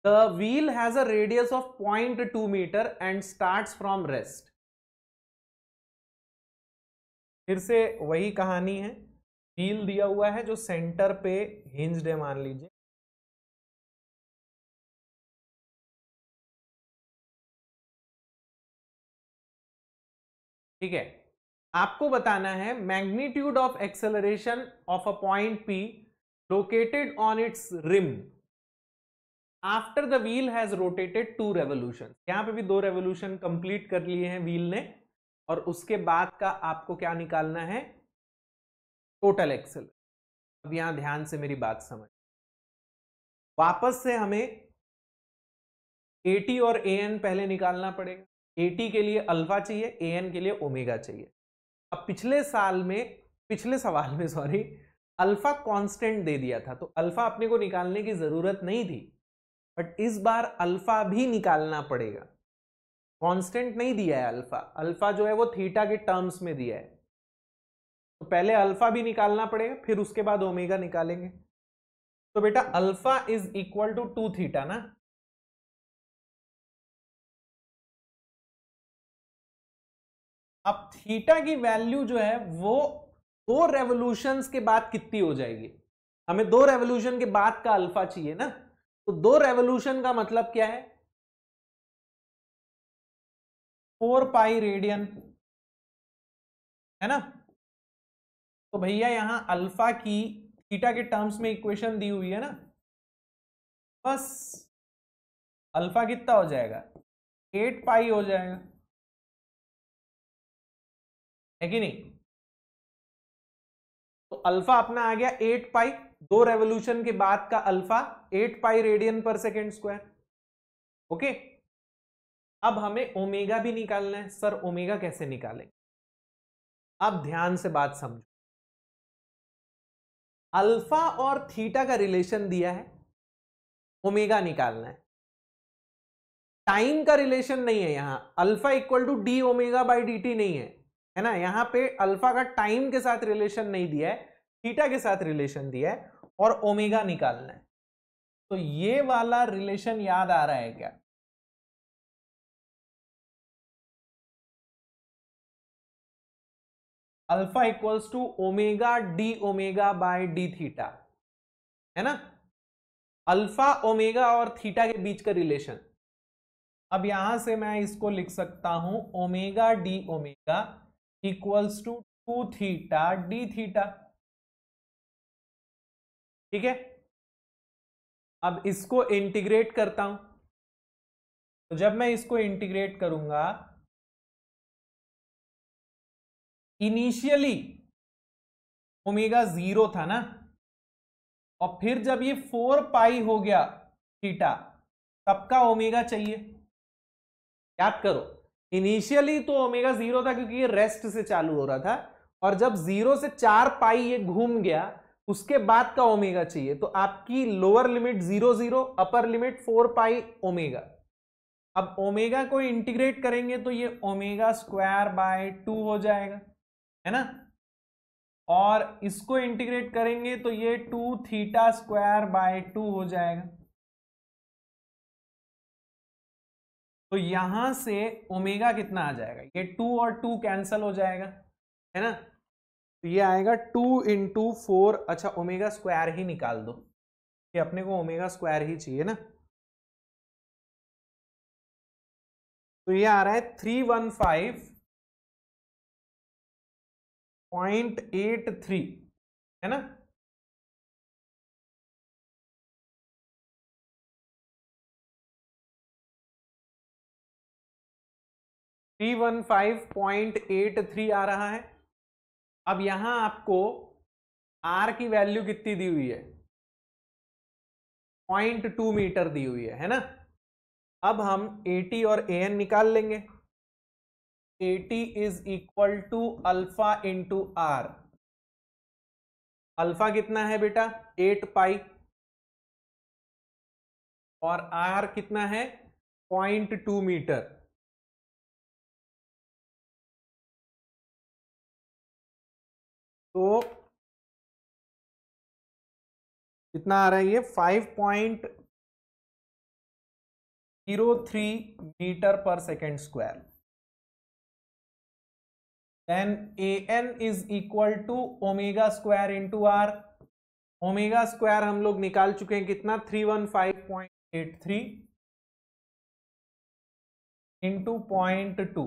the wheel has a radius of point two metre and start from rest फिर से वही कहानी है व्हील दिया हुआ है जो सेंटर पे हिंज है मान लीजिए ठीक है आपको बताना है magnitude of acceleration of a point P located on its rim after the wheel has rotated two revolution यहां पे भी दो रेवोल्यूशन कंप्लीट कर लिए हैं व्हील ने और उसके बाद का आपको क्या निकालना है टोटल एक्सेल अब यहां ध्यान से मेरी बात समझ वापस से हमें टी और ए एन पहले निकालना पड़ेगा टी के लिए अल्फा चाहिए ए एन के लिए ओमेगा चाहिए अब पिछले साल में पिछले सवाल में सॉरी अल्फा कांस्टेंट दे दिया था तो अल्फा अपने को निकालने की जरूरत नहीं थी बट इस बार अल्फा भी निकालना पड़ेगा कांस्टेंट नहीं दिया है अल्फा अल्फा जो है वो थीटा के टर्म्स में दिया है तो पहले अल्फा भी निकालना पड़ेगा फिर उसके बाद ओमेगा निकालेंगे तो बेटा alpha is equal to two theta ना अब थीटा की वैल्यू जो है वो दो रेवोल्यूशन के बाद कितनी हो जाएगी हमें दो रेवोल्यूशन के बाद का अल्फा चाहिए ना तो दो रेवोल्यूशन का मतलब क्या है फोर पाई रेडियन है ना तो भैया यहां अल्फा की थीटा के टर्म्स में इक्वेशन दी हुई है ना बस अल्फा कितना हो जाएगा एट पाई हो जाएगा है कि नहीं तो अल्फा अपना आ गया एट पाई दो रेवोल्यूशन के बाद का alpha eight pi radian per second square okay अब हमें ओमेगा भी निकालना है सर ओमेगा कैसे निकालेंगे अब ध्यान से बात समझो अल्फा और थीटा का रिलेशन दिया है ओमेगा निकालना है टाइम का रिलेशन नहीं है यहां alpha equal to D omega by D T नहीं है है ना यहाँ पे अल्फा का टाइम के साथ रिलेशन नहीं दिया है थीटा के साथ रिलेशन दिया है और ओमेगा निकालना है तो ये वाला रिलेशन याद आ रहा है क्या alpha equals to omega D omega by D theta है ना अल्फा ओमेगा और थीटा के बीच का रिलेशन अब यहां से मैं इसको लिख सकता हूं omega D omega equals to two theta D theta ठीक है अब इसको इंटीग्रेट करता हूं तो जब मैं इसको इंटीग्रेट करूंगा इनिशियली ओमेगा जीरो था ना और फिर जब ये फोर पाई हो गया थीटा तब का ओमेगा चाहिए याद करो इनिशियली तो ओमेगा जीरो था क्योंकि ये रेस्ट से चालू हो रहा था और जब जीरो से चार पाई ये घूम गया उसके बाद का ओमेगा चाहिए तो आपकी lower limit zero zero upper limit four pi omega अब ओमेगा को इंटीग्रेट करेंगे तो ये ओमेगा स्क्वायर बाय टू हो जाएगा है ना और इसको इंटीग्रेट करेंगे तो ये two theta square by two हो जाएगा तो यहां से ओमेगा कितना आ जाएगा ये टू और टू कैंसल हो जाएगा है ना तो ये आएगा टू इंटू फोर अच्छा ओमेगा स्क्वायर ही निकाल दो ये अपने को ओमेगा स्क्वायर ही चाहिए ना तो ये आ रहा है three one five point eight three है ना three one five point eight three आ रहा है अब यहां आपको आर की वैल्यू कितनी दी हुई है पॉइंट टू मीटर दी हुई है है ना अब हम ए टी और ए एन निकाल लेंगे A T is equal to alpha into R alpha कितना है बेटा एट पाई और आर कितना है पॉइंट टू मीटर तो कितना आ रहा है ये five point zero three metre per second square then A N is equal to omega square into R omega square हम लोग निकाल चुके हैं कितना three one five point eight three into point two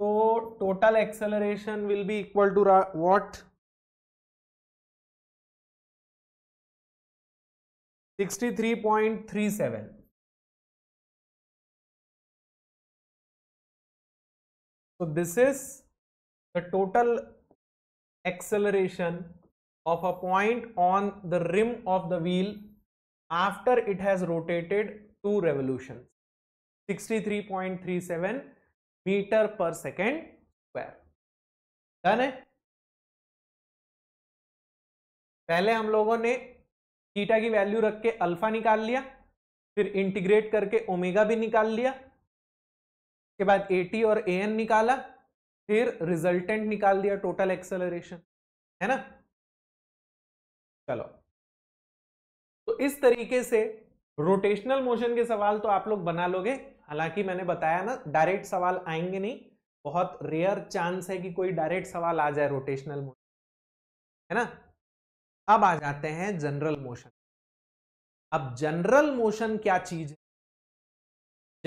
So total acceleration will be equal to what? 63.37 so this is the total acceleration of a point on the rim of the wheel after it has rotated two revolutions 63.37 metre per second square done है पहले हम लोगों ने theta की value रख के alpha निकाल लिया फिर इंटीग्रेट करके ओमेगा भी निकाल लिया के बाद टी और ए एन निकाला फिर रिजल्टेंट निकाल दिया टोटल एक्सेलरेशन है ना चलो तो इस तरीके से रोटेशनल मोशन के सवाल तो आप लोग बना लोगे हालांकि मैंने बताया ना डायरेक्ट सवाल आएंगे नहीं बहुत रेयर चांस है कि कोई डायरेक्ट सवाल आ जाए रोटेशनल मोशन है ना अब आ जाते हैं जनरल मोशन अब जनरल मोशन क्या चीज है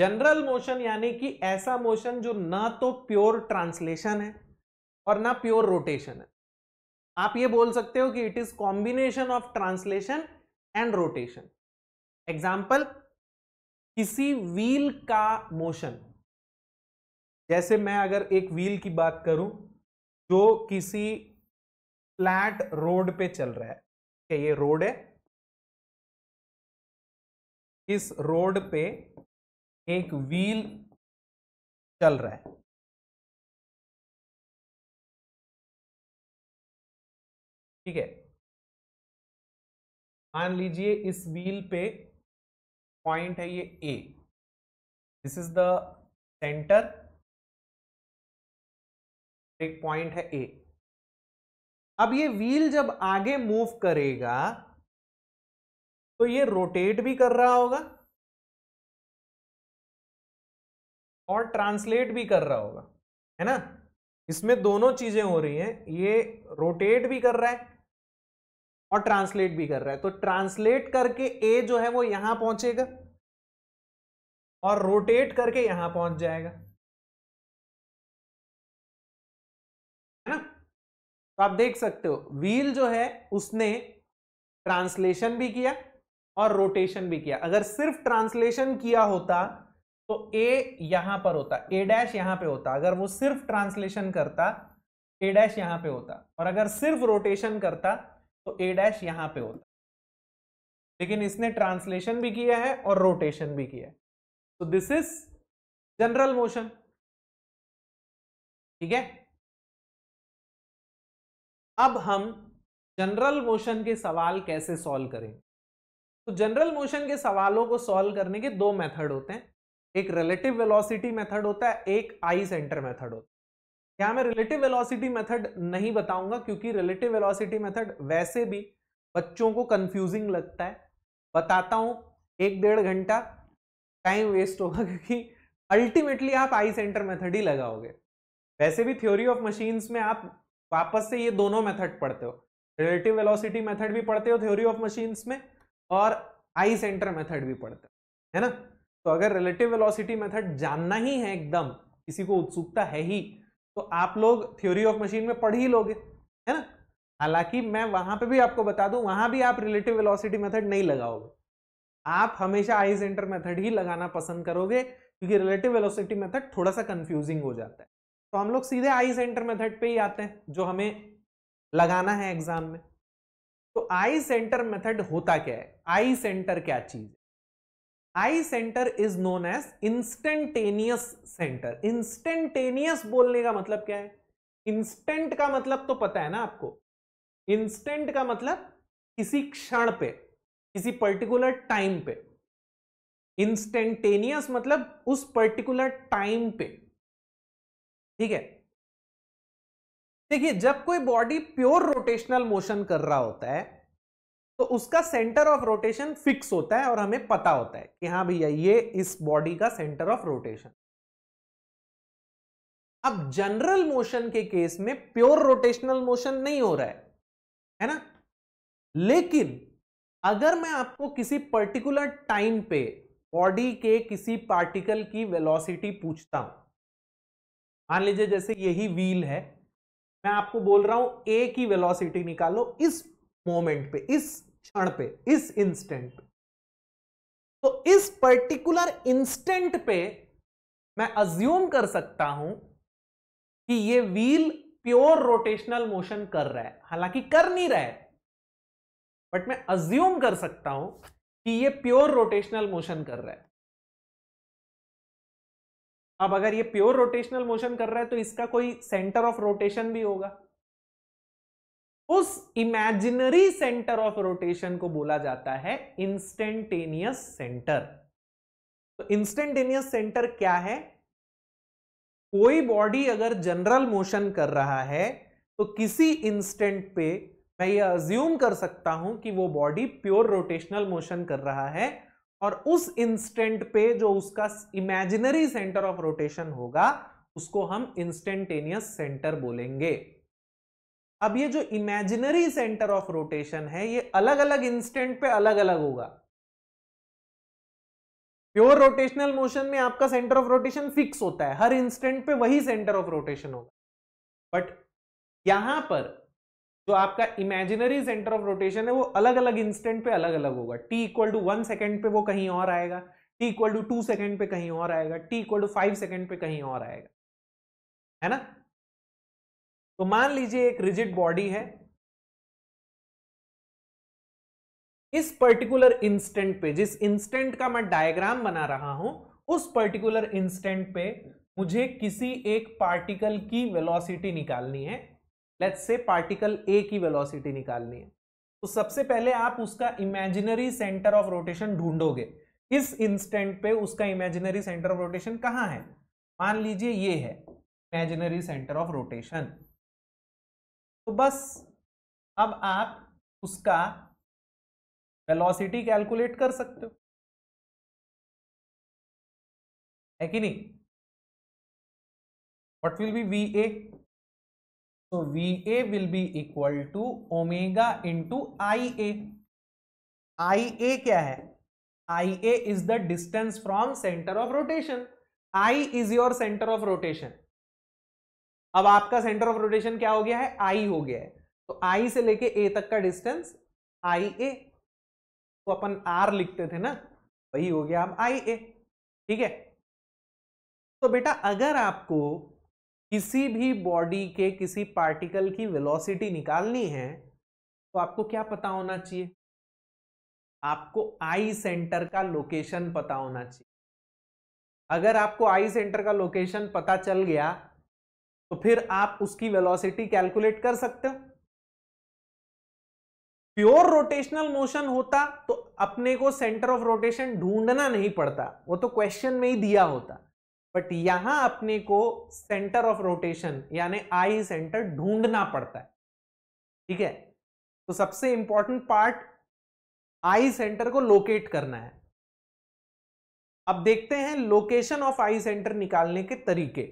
जनरल मोशन यानी कि ऐसा मोशन जो ना तो प्योर ट्रांसलेशन है और ना प्योर रोटेशन है आप ये बोल सकते हो कि it is combination of translation and rotation example किसी व्हील का मोशन जैसे मैं अगर एक व्हील की बात करूं जो किसी फ्लैट रोड पे चल रहा है क्या ये रोड है इस रोड पे एक व्हील चल रहा है ठीक है मान लीजिए इस व्हील पे पॉइंट है ये A this is the centre एक पॉइंट है ए अब ये व्हील जब आगे मूव करेगा तो ये रोटेट भी कर रहा होगा और ट्रांसलेट भी कर रहा होगा है ना इसमें दोनों चीजें हो रही हैं ये रोटेट भी कर रहा है और ट्रांसलेट भी कर रहा है तो ट्रांसलेट करके ए जो है वो यहां पहुंचेगा और रोटेट करके यहां पहुंच जाएगा है ना तो आप देख सकते हो व्हील जो है उसने ट्रांसलेशन भी किया और रोटेशन भी किया अगर सिर्फ ट्रांसलेशन किया होता तो ए यहां पर होता ए डैश यहां पे होता अगर वो सिर्फ ट्रांसलेशन करता ए डैश यहां पे होता और अगर सिर्फ रोटेशन करता तो ए डैश यहाँ पे होता लेकिन इसने ट्रांसलेशन भी किया है और रोटेशन भी किया है तो दिस इज जनरल मोशन ठीक है अब हम जनरल मोशन के सवाल कैसे सॉल्व करें तो जनरल मोशन के सवालों को सॉल्व करने के दो मेथड होते हैं एक रिलेटिव वेलोसिटी मेथड होता है एक आई सेंटर मेथड होता है क्या मैं रिलेटिव वेलोसिटी मेथड नहीं बताऊंगा क्योंकि रिलेटिव वेलोसिटी मेथड वैसे भी बच्चों को कंफ्यूजिंग लगता है बताता हूँ एक डेढ़ घंटा टाइम वेस्ट होगा क्योंकि अल्टीमेटली आप आई सेंटर मेथड ही लगाओगे वैसे भी थ्योरी ऑफ मशीन्स में आप वापस से ये दोनों मेथड पढ़ते हो रिलेटिव वेलोसिटी मेथड भी पढ़ते हो थ्योरी ऑफ मशीन्स में और आई सेंटर मेथड भी पढ़ते हो है ना तो अगर रिलेटिव वेलोसिटी मेथड जानना ही है एकदम किसी को उत्सुकता है ही तो आप लोग थ्योरी ऑफ मशीन में पढ़ ही लोगे है ना हालांकि मैं वहां पे भी आपको बता दूं वहां भी आप रिलेटिव वेलोसिटी मेथड नहीं लगाओगे आप हमेशा आई सेंटर मेथड ही लगाना पसंद करोगे क्योंकि रिलेटिव वेलोसिटी मेथड थोड़ा सा कंफ्यूजिंग हो जाता है तो हम लोग सीधे आई सेंटर मेथड पे ही आते हैं जो हमें लगाना है एग्जाम में तो आई सेंटर मेथड होता क्या है आई सेंटर क्या चीज है I centre is known as instantaneous centre instantaneous बोलने का मतलब क्या है इंस्टेंट का मतलब तो पता है ना आपको इंस्टेंट का मतलब किसी क्षण पे किसी पर्टिकुलर टाइम पे इंस्टेंटेनियस मतलब उस पर्टिकुलर टाइम पे ठीक है देखिए जब कोई बॉडी प्योर रोटेशनल मोशन कर रहा होता है तो उसका सेंटर ऑफ रोटेशन फिक्स होता है और हमें पता होता है कि हाँ भैया ये इस बॉडी का सेंटर ऑफ रोटेशन अब जनरल मोशन के केस में प्योर रोटेशनल मोशन नहीं हो रहा है है ना लेकिन अगर मैं आपको किसी पर्टिकुलर टाइम पे बॉडी के किसी पार्टिकल की वेलोसिटी पूछता हूं मान लीजिए जैसे यही व्हील है मैं आपको बोल रहा हूं ए की वेलोसिटी निकालो इस मोमेंट पे इस क्षण पे इस इंस्टेंट पे तो इस पर्टिकुलर इंस्टेंट पे मैं अज्यूम कर सकता हूं कि ये व्हील प्योर रोटेशनल मोशन कर रहा है हालांकि कर नहीं रहा है बट मैं अज्यूम कर सकता हूं कि ये प्योर रोटेशनल मोशन कर रहा है अब अगर ये प्योर रोटेशनल मोशन कर रहा है तो इसका कोई सेंटर ऑफ रोटेशन भी होगा उस इमेजिनरी सेंटर ऑफ रोटेशन को बोला जाता है इंस्टेंटेनियस सेंटर तो इंस्टेंटेनियस सेंटर क्या है कोई बॉडी अगर जनरल मोशन कर रहा है तो किसी इंस्टेंट पे मैं ये अज्यूम कर सकता हूं कि वो बॉडी प्योर रोटेशनल मोशन कर रहा है और उस इंस्टेंट पे जो उसका इमेजिनरी सेंटर ऑफ रोटेशन होगा उसको हम इंस्टेंटेनियस सेंटर बोलेंगे अब ये जो इमेजिनरी सेंटर ऑफ रोटेशन है ये अलग अलग इंस्टेंट पे अलग अलग होगा प्योर रोटेशनल मोशन में आपका सेंटर ऑफ रोटेशन फिक्स होता है हर इंस्टेंट पे वही सेंटर ऑफ रोटेशन होगा बट यहां पर जो आपका इमेजिनरी सेंटर ऑफ रोटेशन है वो अलग अलग इंस्टेंट पे अलग अलग होगा T equal to one second पे वो कहीं और आएगा T equal to two second पे कहीं और आएगा T equal to five second पे कहीं और आएगा है ना तो मान लीजिए एक रिजिड बॉडी है इस पर्टिकुलर इंस्टेंट पे जिस इंस्टेंट का मैं डायग्राम बना रहा हूं उस पर्टिकुलर इंस्टेंट पे मुझे किसी एक पार्टिकल की वेलोसिटी निकालनी है लेट्स से पार्टिकल ए की वेलोसिटी निकालनी है तो सबसे पहले आप उसका इमेजिनरी सेंटर ऑफ रोटेशन ढूंढोगे इस इंस्टेंट पे उसका इमेजिनरी सेंटर ऑफ रोटेशन कहाँ है मान लीजिए ये है इमेजिनरी सेंटर ऑफ रोटेशन तो बस अब आप उसका वेलोसिटी कैलकुलेट कर सकते हो है कि नहीं what will be V A तो V A will be equal to omega into I A I A क्या है I A is the distance from centre of rotation I is your centre of rotation अब आपका centre of rotation क्या हो गया है आई हो गया है तो आई से लेके ए तक का डिस्टेंस आई ए तो अपन आर लिखते थे ना वही हो गया अब आई ए ठीक है तो बेटा अगर आपको किसी भी बॉडी के किसी पार्टिकल की वेलोसिटी निकालनी है तो आपको क्या पता होना चाहिए आपको आई सेंटर का लोकेशन पता होना चाहिए अगर आपको आई सेंटर का लोकेशन पता चल गया तो फिर आप उसकी वेलोसिटी कैलकुलेट कर सकते हो प्योर रोटेशनल मोशन होता तो अपने को सेंटर ऑफ रोटेशन ढूंढना नहीं पड़ता वो तो क्वेश्चन में ही दिया होता बट यहां अपने को सेंटर ऑफ रोटेशन यानी आई सेंटर ढूंढना पड़ता है ठीक है तो सबसे इंपॉर्टेंट पार्ट आई सेंटर को लोकेट करना है अब देखते हैं लोकेशन ऑफ आई सेंटर निकालने के तरीके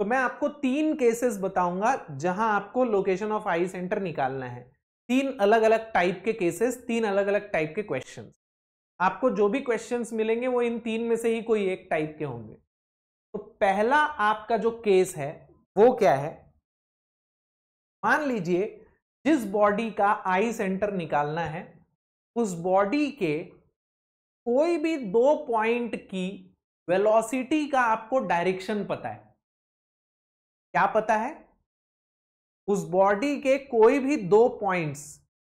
तो मैं आपको तीन केसेस बताऊंगा जहां आपको लोकेशन ऑफ आई सेंटर निकालना है तीन अलग अलग टाइप के केसेस तीन अलग अलग टाइप के क्वेश्चन आपको जो भी क्वेश्चन मिलेंगे वो इन तीन में से ही कोई एक टाइप के होंगे तो पहला आपका जो केस है वो क्या है मान लीजिए जिस बॉडी का आई सेंटर निकालना है उस बॉडी के कोई भी दो पॉइंट की वेलोसिटी का आपको डायरेक्शन पता है क्या पता है उस बॉडी के कोई भी दो पॉइंट्स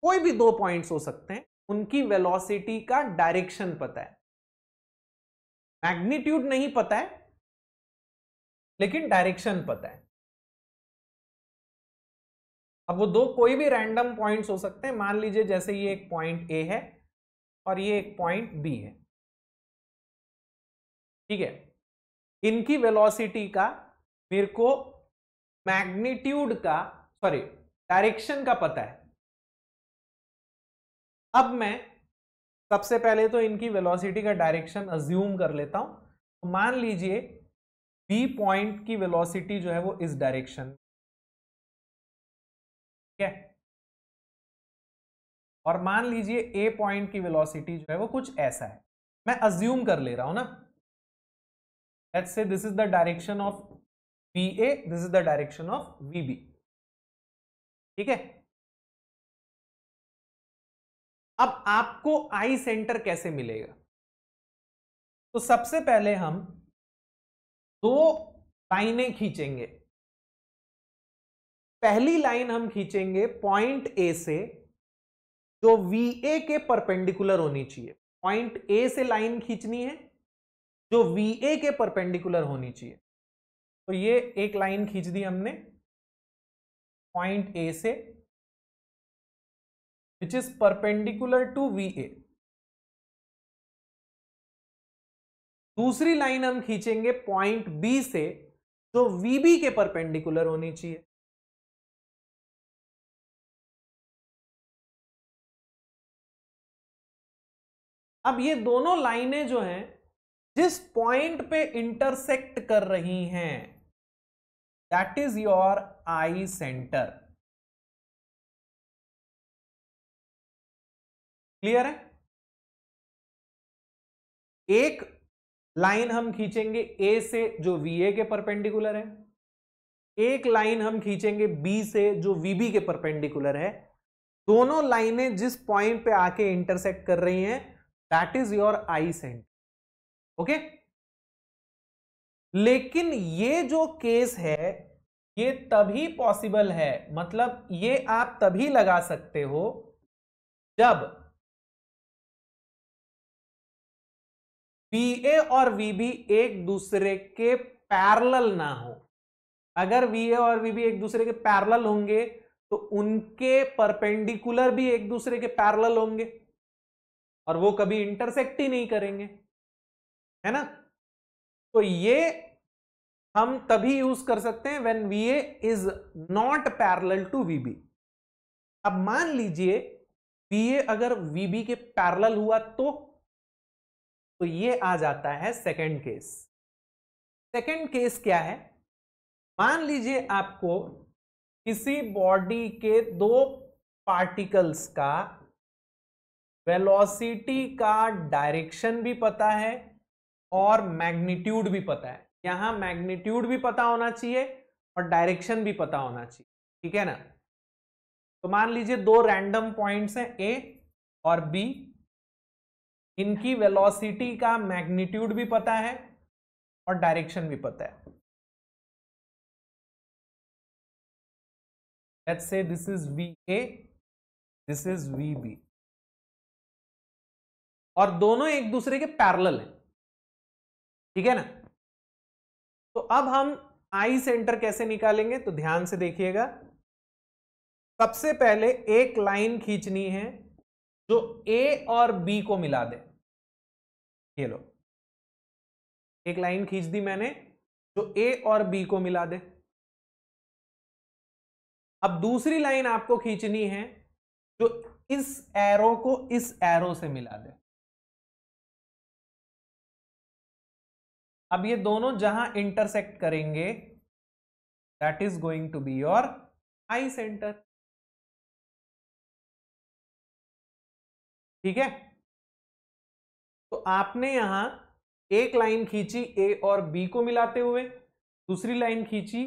कोई भी दो पॉइंट्स हो सकते हैं उनकी वेलोसिटी का डायरेक्शन पता है मैग्नीट्यूड नहीं पता है लेकिन डायरेक्शन पता है अब वो दो कोई भी रैंडम पॉइंट्स हो सकते हैं मान लीजिए जैसे ये एक पॉइंट ए है और ये एक पॉइंट बी है ठीक है इनकी वेलोसिटी का मेरे को मैग्नीट्यूड का सॉरी डायरेक्शन का पता है अब मैं सबसे पहले तो इनकी वेलोसिटी का डायरेक्शन अज्यूम कर लेता हूं तो मान लीजिए बी पॉइंट की वेलोसिटी जो है वो इस डायरेक्शन ठीक है और मान लीजिए ए पॉइंट की वेलोसिटी जो है वो कुछ ऐसा है मैं अज्यूम कर ले रहा हूं ना let's say this is the direction of this this is the direction of VB ठीक है अब आपको आई सेंटर कैसे मिलेगा तो सबसे पहले हम दो लाइनें खींचेंगे पहली लाइन हम खींचेंगे पॉइंट ए से जो वी ए के परपेंडिकुलर होनी चाहिए पॉइंट ए से लाइन खींचनी है जो वी ए के परपेंडिकुलर होनी चाहिए तो ये एक लाइन खींच दी हमने पॉइंट ए से which is perpendicular to V A दूसरी लाइन हम खींचेंगे पॉइंट बी से जो वी बी के परपेंडिकुलर होनी चाहिए अब ये दोनों लाइनें जो हैं जिस पॉइंट पे इंटरसेक्ट कर रही हैं that is your eye center clear है एक लाइन हम खींचेंगे ए से जो वी ए के परपेंडिकुलर है एक लाइन हम खींचेंगे बी से जो वीबी के परपेंडिकुलर है दोनों लाइनें जिस पॉइंट पे आके इंटरसेक्ट कर रही हैं that is your I centre okay लेकिन ये जो केस है ये तभी पॉसिबल है मतलब ये आप तभी लगा सकते हो जब VA और VB एक दूसरे के पैरल ना हो अगर VA और VB एक दूसरे के पैरल होंगे तो उनके परपेंडिकुलर भी एक दूसरे के पैरल होंगे और वो कभी इंटरसेक्ट ही नहीं करेंगे है ना तो ये हम तभी यूज कर सकते हैं when V A is not parallel to V B अब मान लीजिए वी ए अगर वीबी के पैरेलल हुआ तो तो ये आ जाता है सेकंड केस सेकंड केस क्या है मान लीजिए आपको किसी बॉडी के दो पार्टिकल्स का वेलोसिटी का डायरेक्शन भी पता है और मैग्नीट्यूड भी पता है यहाँ मैग्नीट्यूड भी पता होना चाहिए और डायरेक्शन भी पता होना चाहिए ठीक है ना तो मान लीजिए दो रैंडम पॉइंट्स हैं ए और बी इनकी वेलोसिटी का मैग्नीट्यूड भी पता है और डायरेक्शन भी पता है this is V A this is V B और दोनों एक दूसरे के पैरेलल हैं ठीक है ना तो अब हम आई सेंटर कैसे निकालेंगे तो ध्यान से देखिएगा सबसे पहले एक लाइन खींचनी है जो ए और बी को मिला दे ये लो एक लाइन खींच दी मैंने जो ए और बी को मिला दे अब दूसरी लाइन आपको खींचनी है जो इस एरो को इस एरो से मिला दे अब ये दोनों जहां इंटरसेक्ट करेंगे that is going to be your I centre ठीक है तो आपने यहां एक लाइन खींची ए और बी को मिलाते हुए दूसरी लाइन खींची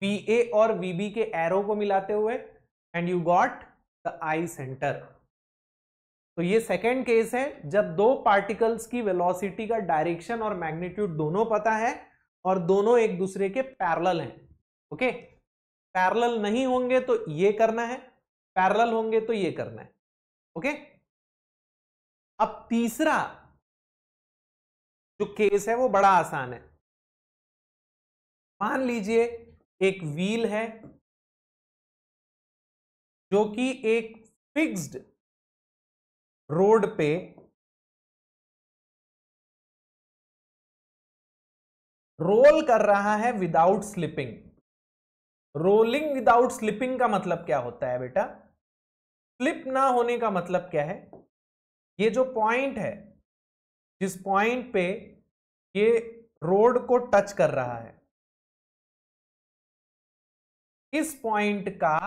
पी ए और वी बी के एरो को मिलाते हुए and you got the I centre तो ये सेकेंड केस है जब दो पार्टिकल्स की वेलोसिटी का डायरेक्शन और मैग्नीट्यूड दोनों पता है और दोनों एक दूसरे के पैरल हैं ओके पैरल नहीं होंगे तो ये करना है पैरल होंगे तो ये करना है ओके अब तीसरा जो केस है वो बड़ा आसान है मान लीजिए एक व्हील है जो कि एक फिक्स्ड रोड पे रोल कर रहा है without slipping rolling without slipping का मतलब क्या होता है बेटा स्लिप ना होने का मतलब क्या है ये जो पॉइंट है जिस पॉइंट पे ये रोड को टच कर रहा है इस पॉइंट का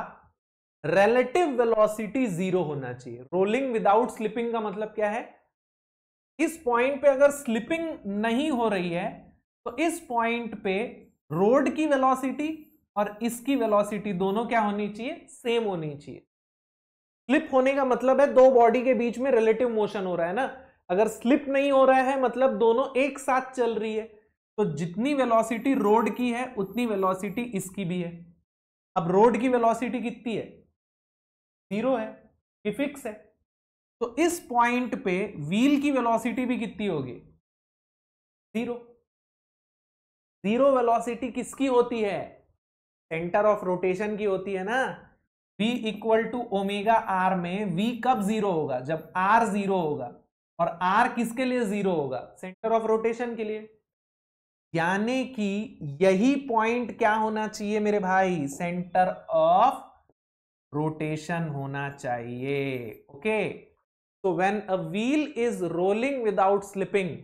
रिलेटिव वेलोसिटी जीरो होना चाहिए रोलिंग विदाउट स्लिपिंग का मतलब क्या है इस पॉइंट पे अगर स्लिपिंग नहीं हो रही है तो इस पॉइंट पे रोड की वेलोसिटी और इसकी वेलोसिटी दोनों क्या होनी चाहिए सेम होनी चाहिए स्लिप होने का मतलब है दो बॉडी के बीच में रिलेटिव मोशन हो रहा है ना अगर स्लिप नहीं हो रहा है मतलब दोनों एक साथ चल रही है तो जितनी वेलोसिटी रोड की है उतनी वेलोसिटी इसकी भी है अब रोड की वेलोसिटी कितनी है जीरो है कि फिक्स है तो इस पॉइंट पे व्हील की वेलोसिटी भी कितनी होगी जीरो जीरो वेलोसिटी किसकी होती है सेंटर ऑफ रोटेशन की होती है ना v equal to omega R में v कब जीरो होगा जब r जीरो होगा और r किसके लिए जीरो होगा सेंटर ऑफ रोटेशन के लिए यानी कि यही पॉइंट क्या होना चाहिए मेरे भाई सेंटर ऑफ रोटेशन होना चाहिए ओके तो when a wheel is rolling without slipping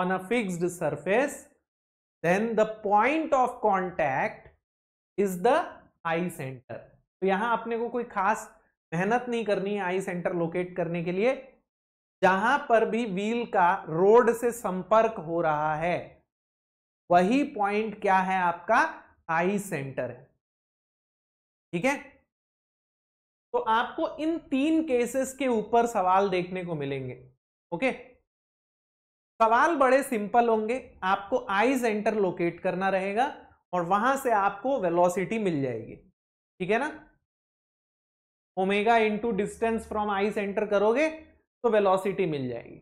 on a fixed surface then the point of contact is the I centre तो यहां अपने को कोई खास मेहनत नहीं करनी है आई सेंटर लोकेट करने के लिए जहां पर भी व्हील का रोड से संपर्क हो रहा है वही पॉइंट क्या है आपका आई सेंटर है ठीक है तो आपको इन तीन केसेस के ऊपर सवाल देखने को मिलेंगे ओके सवाल बड़े सिंपल होंगे आपको आई सेंटर लोकेट करना रहेगा और वहां से आपको वेलोसिटी मिल जाएगी ठीक है ना omega into distance from I centre करोगे तो वेलोसिटी मिल जाएगी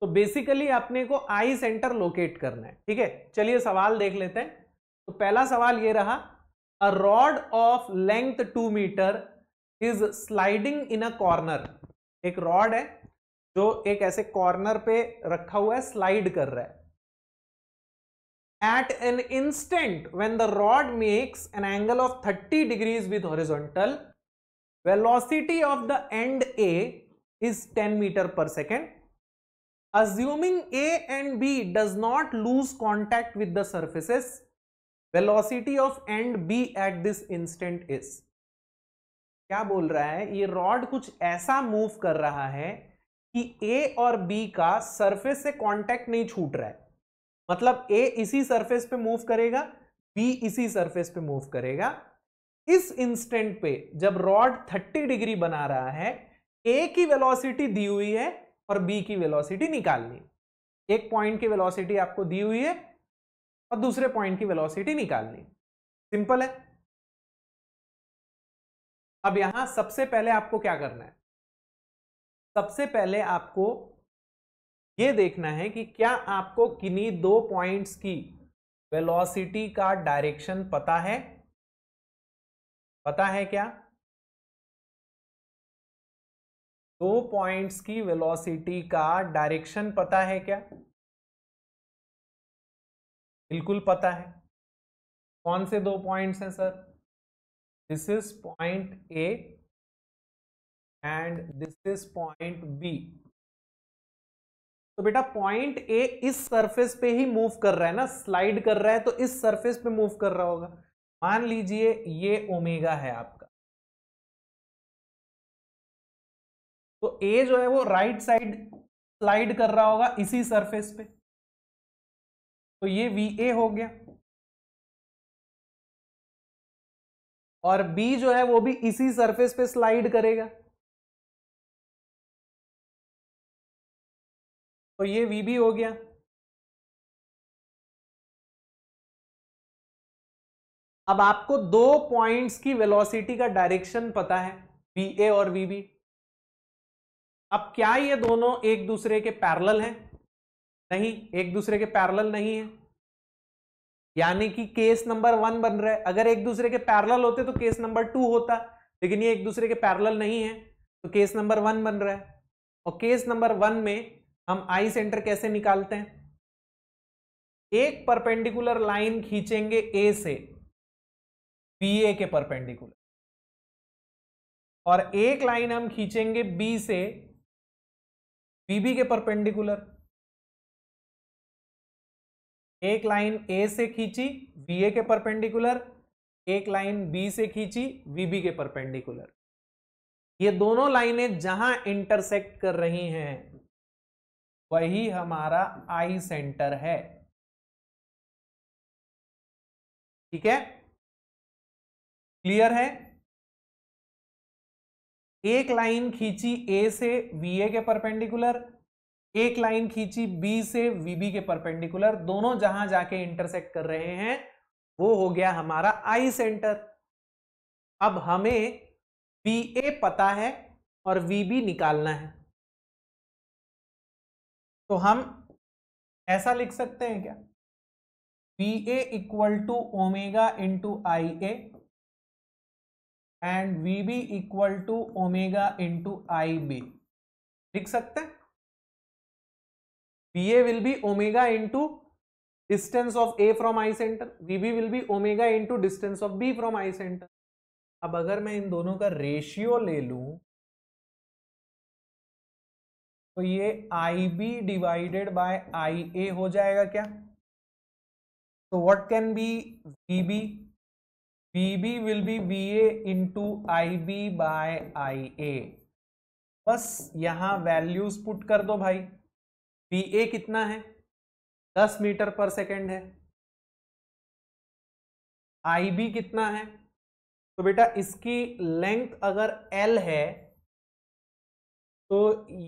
तो बेसिकली अपने को आई सेंटर लोकेट करना है ठीक है चलिए सवाल देख लेते हैं तो पहला सवाल ये रहा a rod of length two metre is sliding in a corner एक रॉड है जो एक ऐसे कॉर्नर पे रखा हुआ है स्लाइड कर रहा है at an instant when the rod makes an angle of thirty degrees with horizontal velocity of the end A is ten metre per second assuming A and B does not lose contact with the surfaces velocity of end b at this instant is क्या बोल रहा है ये rod कुछ ऐसा move कर रहा है कि ए और बी का सरफेस से कांटेक्ट नहीं छूट रहा है मतलब ए इसी सरफेस पे मूव करेगा बी इसी सरफेस पे मूव करेगा इस इंस्टेंट पे जब रॉड 30 डिग्री बना रहा है ए की वेलोसिटी दी हुई है और बी की वेलोसिटी निकालनी एक पॉइंट की वेलोसिटी आपको दी हुई है और दूसरे पॉइंट की वेलोसिटी निकालनी सिंपल है अब यहां सबसे पहले आपको क्या करना है सबसे पहले आपको यह देखना है कि क्या आपको किन्हीं दो पॉइंट्स की वेलोसिटी का डायरेक्शन पता है पता है क्या दो पॉइंट्स की वेलोसिटी का डायरेक्शन पता है क्या बिल्कुल पता है कौन से दो पॉइंट्स हैं sir this is point A and this is point B तो बेटा पॉइंट ए इस सरफेस पे ही मूव कर रहा है ना स्लाइड कर रहा है तो इस सरफेस पे मूव कर रहा होगा मान लीजिए ये ओमेगा है आपका तो ए जो है वो राइट साइड स्लाइड कर रहा होगा इसी सरफेस पे तो ये वी ए हो गया और बी जो है वो भी इसी सरफेस पे स्लाइड करेगा तो ये वी भी हो गया अब आपको दो पॉइंट्स की वेलोसिटी का डायरेक्शन पता है वी ए और वी बी अब क्या ये दोनों एक दूसरे के पैरेलल हैं नहीं एक दूसरे के पैरेलल नहीं है यानी कि केस नंबर वन बन रहा है अगर एक दूसरे के पैरल होते तो केस नंबर टू होता लेकिन ये एक दूसरे के पैरल नहीं है तो केस नंबर वन बन रहा है और केस नंबर वन में हम आई सेंटर कैसे निकालते हैं एक परपेंडिकुलर लाइन खींचेंगे ए से बी ए के परपेंडिकुलर और एक लाइन हम खींचेंगे बी से बीबी के परपेंडिकुलर एक लाइन ए से खींची बी ए के परपेंडिकुलर एक लाइन बी से खींची वीबी के परपेंडिकुलर ये दोनों लाइनें जहां इंटरसेक्ट कर रही हैं वही हमारा आई सेंटर है ठीक है क्लियर है एक लाइन खींची ए से वी ए के परपेंडिकुलर एक लाइन खींची बी से वीबी के परपेंडिकुलर दोनों जहां जाके इंटरसेक्ट कर रहे हैं वो हो गया हमारा आई सेंटर अब हमें बी ए पता है और वीबी निकालना है तो हम ऐसा लिख सकते हैं क्या B A equal to omega into I A and V B equal to omega into I B लिख सकते हैं B PA will be omega into distance of A from I center, VB will be omega into distance of B from I centre अब अगर मैं इन दोनों का ratio ले लू तो ये I B divided by I A हो जाएगा क्या तो what can be V B V B will be V A into I B by I A बस यहां वैल्यूज पुट कर दो भाई पी ए कितना है दस मीटर पर सेकेंड है आई बी कितना है तो बेटा इसकी लेंथ अगर एल है तो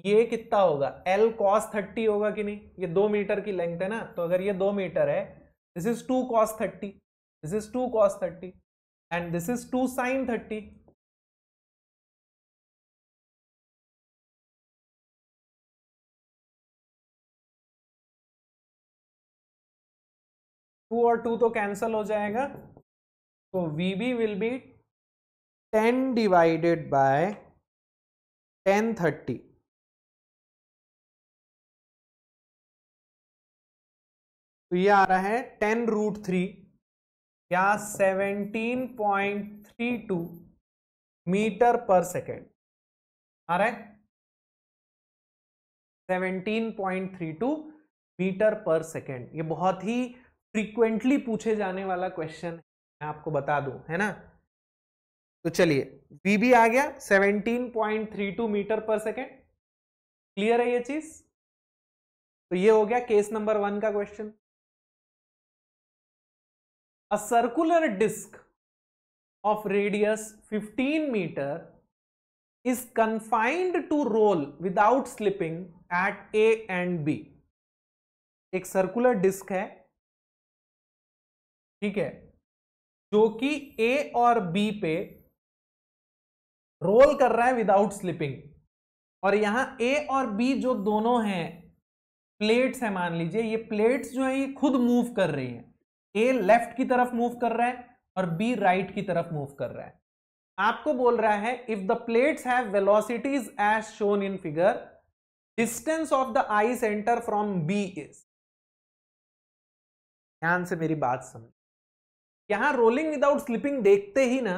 ये कितना होगा एल कॉस थर्टी होगा कि नहीं ये दो मीटर की लेंथ है ना तो अगर ये दो मीटर है this is two cos thirty this is two cos thirty and this is two sine thirty two और टू तो कैंसिल हो जाएगा तो V B will be ten divided by ten thirty तो ये आ रहा है टेन रूट थ्री या seventeen point three two metre per second आ रहा है seventeen point three two metre per second ये बहुत ही फ्रीक्वेंटली पूछे जाने वाला क्वेश्चन मैं आपको बता दूं है ना तो चलिए वी आ गया 17.32 मीटर पर सेकेंड क्लियर है ये चीज तो ये हो गया केस नंबर वन का question a circular disc of radius 15 metre is confined to roll without slipping at A and B एक सर्कुलर डिस्क है ठीक है जो कि ए और बी पे रोल कर रहा है विदाउट स्लिपिंग और यहां ए और बी जो दोनों हैं प्लेट्स है मान लीजिए ये प्लेट्स जो है ये खुद मूव कर रही हैं ए लेफ्ट की तरफ मूव कर रहा है और बी राइट की तरफ मूव कर रहा है आपको बोल रहा है if the plates have velocities as shown in figure distance of the I centre from B is ध्यान से मेरी बात समझ यहां रोलिंग विदाउट स्लिपिंग देखते ही ना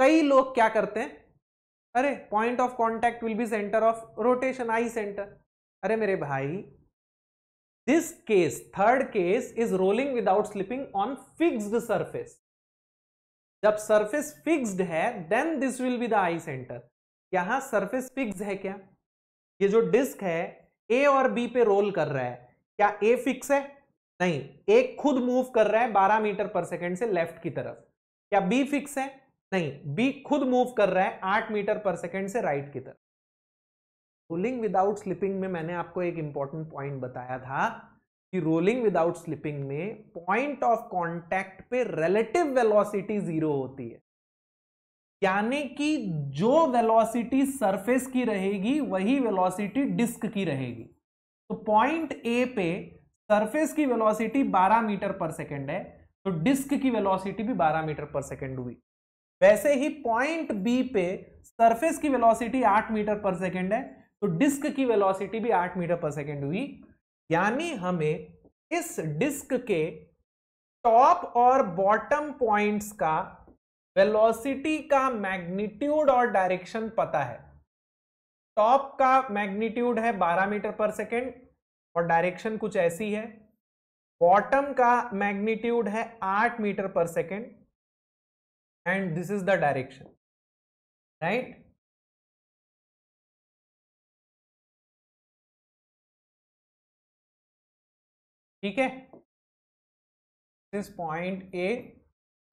कई लोग क्या करते हैं अरे point of contact will be centre of rotation I centre अरे मेरे भाई this case third case is rolling without slipping on fixed surface जब सरफेस फिक्स्ड है then this will be the I centre यहां सरफेस फिक्स है क्या ये जो डिस्क है ए और बी पे रोल कर रहा है क्या ए फिक्स है नहीं एक खुद मूव कर रहा है 12 मीटर पर सेकंड से लेफ्ट की तरफ क्या बी फिक्स है नहीं बी खुद मूव कर रहा है 8 मीटर पर सेकंड से राइट की तरफ रोलिंग विदाउट स्लिपिंग में मैंने आपको एक इंपॉर्टेंट पॉइंट बताया था कि रोलिंग विदाउट स्लिपिंग में पॉइंट ऑफ कॉन्टेक्ट पे रिलेटिव वेलोसिटी जीरो होती है यानी कि जो वेलोसिटी सरफेस की रहेगी वही वेलोसिटी डिस्क की रहेगी तो पॉइंट ए पे सरफेस की वेलोसिटी 12 मीटर पर सेकेंड है तो डिस्क की वेलोसिटी भी 12 मीटर पर सेकेंड हुई वैसे ही पॉइंट बी पे सरफेस की वेलोसिटी 8 मीटर पर सेकेंड है तो डिस्क की वेलोसिटी भी 8 मीटर पर सेकेंड हुई यानी हमें इस डिस्क के टॉप और बॉटम पॉइंट्स का वेलोसिटी का मैग्नीट्यूड और डायरेक्शन पता है टॉप का मैग्नीट्यूड है 12 मीटर पर सेकेंड और डायरेक्शन कुछ ऐसी है बॉटम का मैग्नीट्यूड है आठ metre per second and this is the direction right ठीक है this point A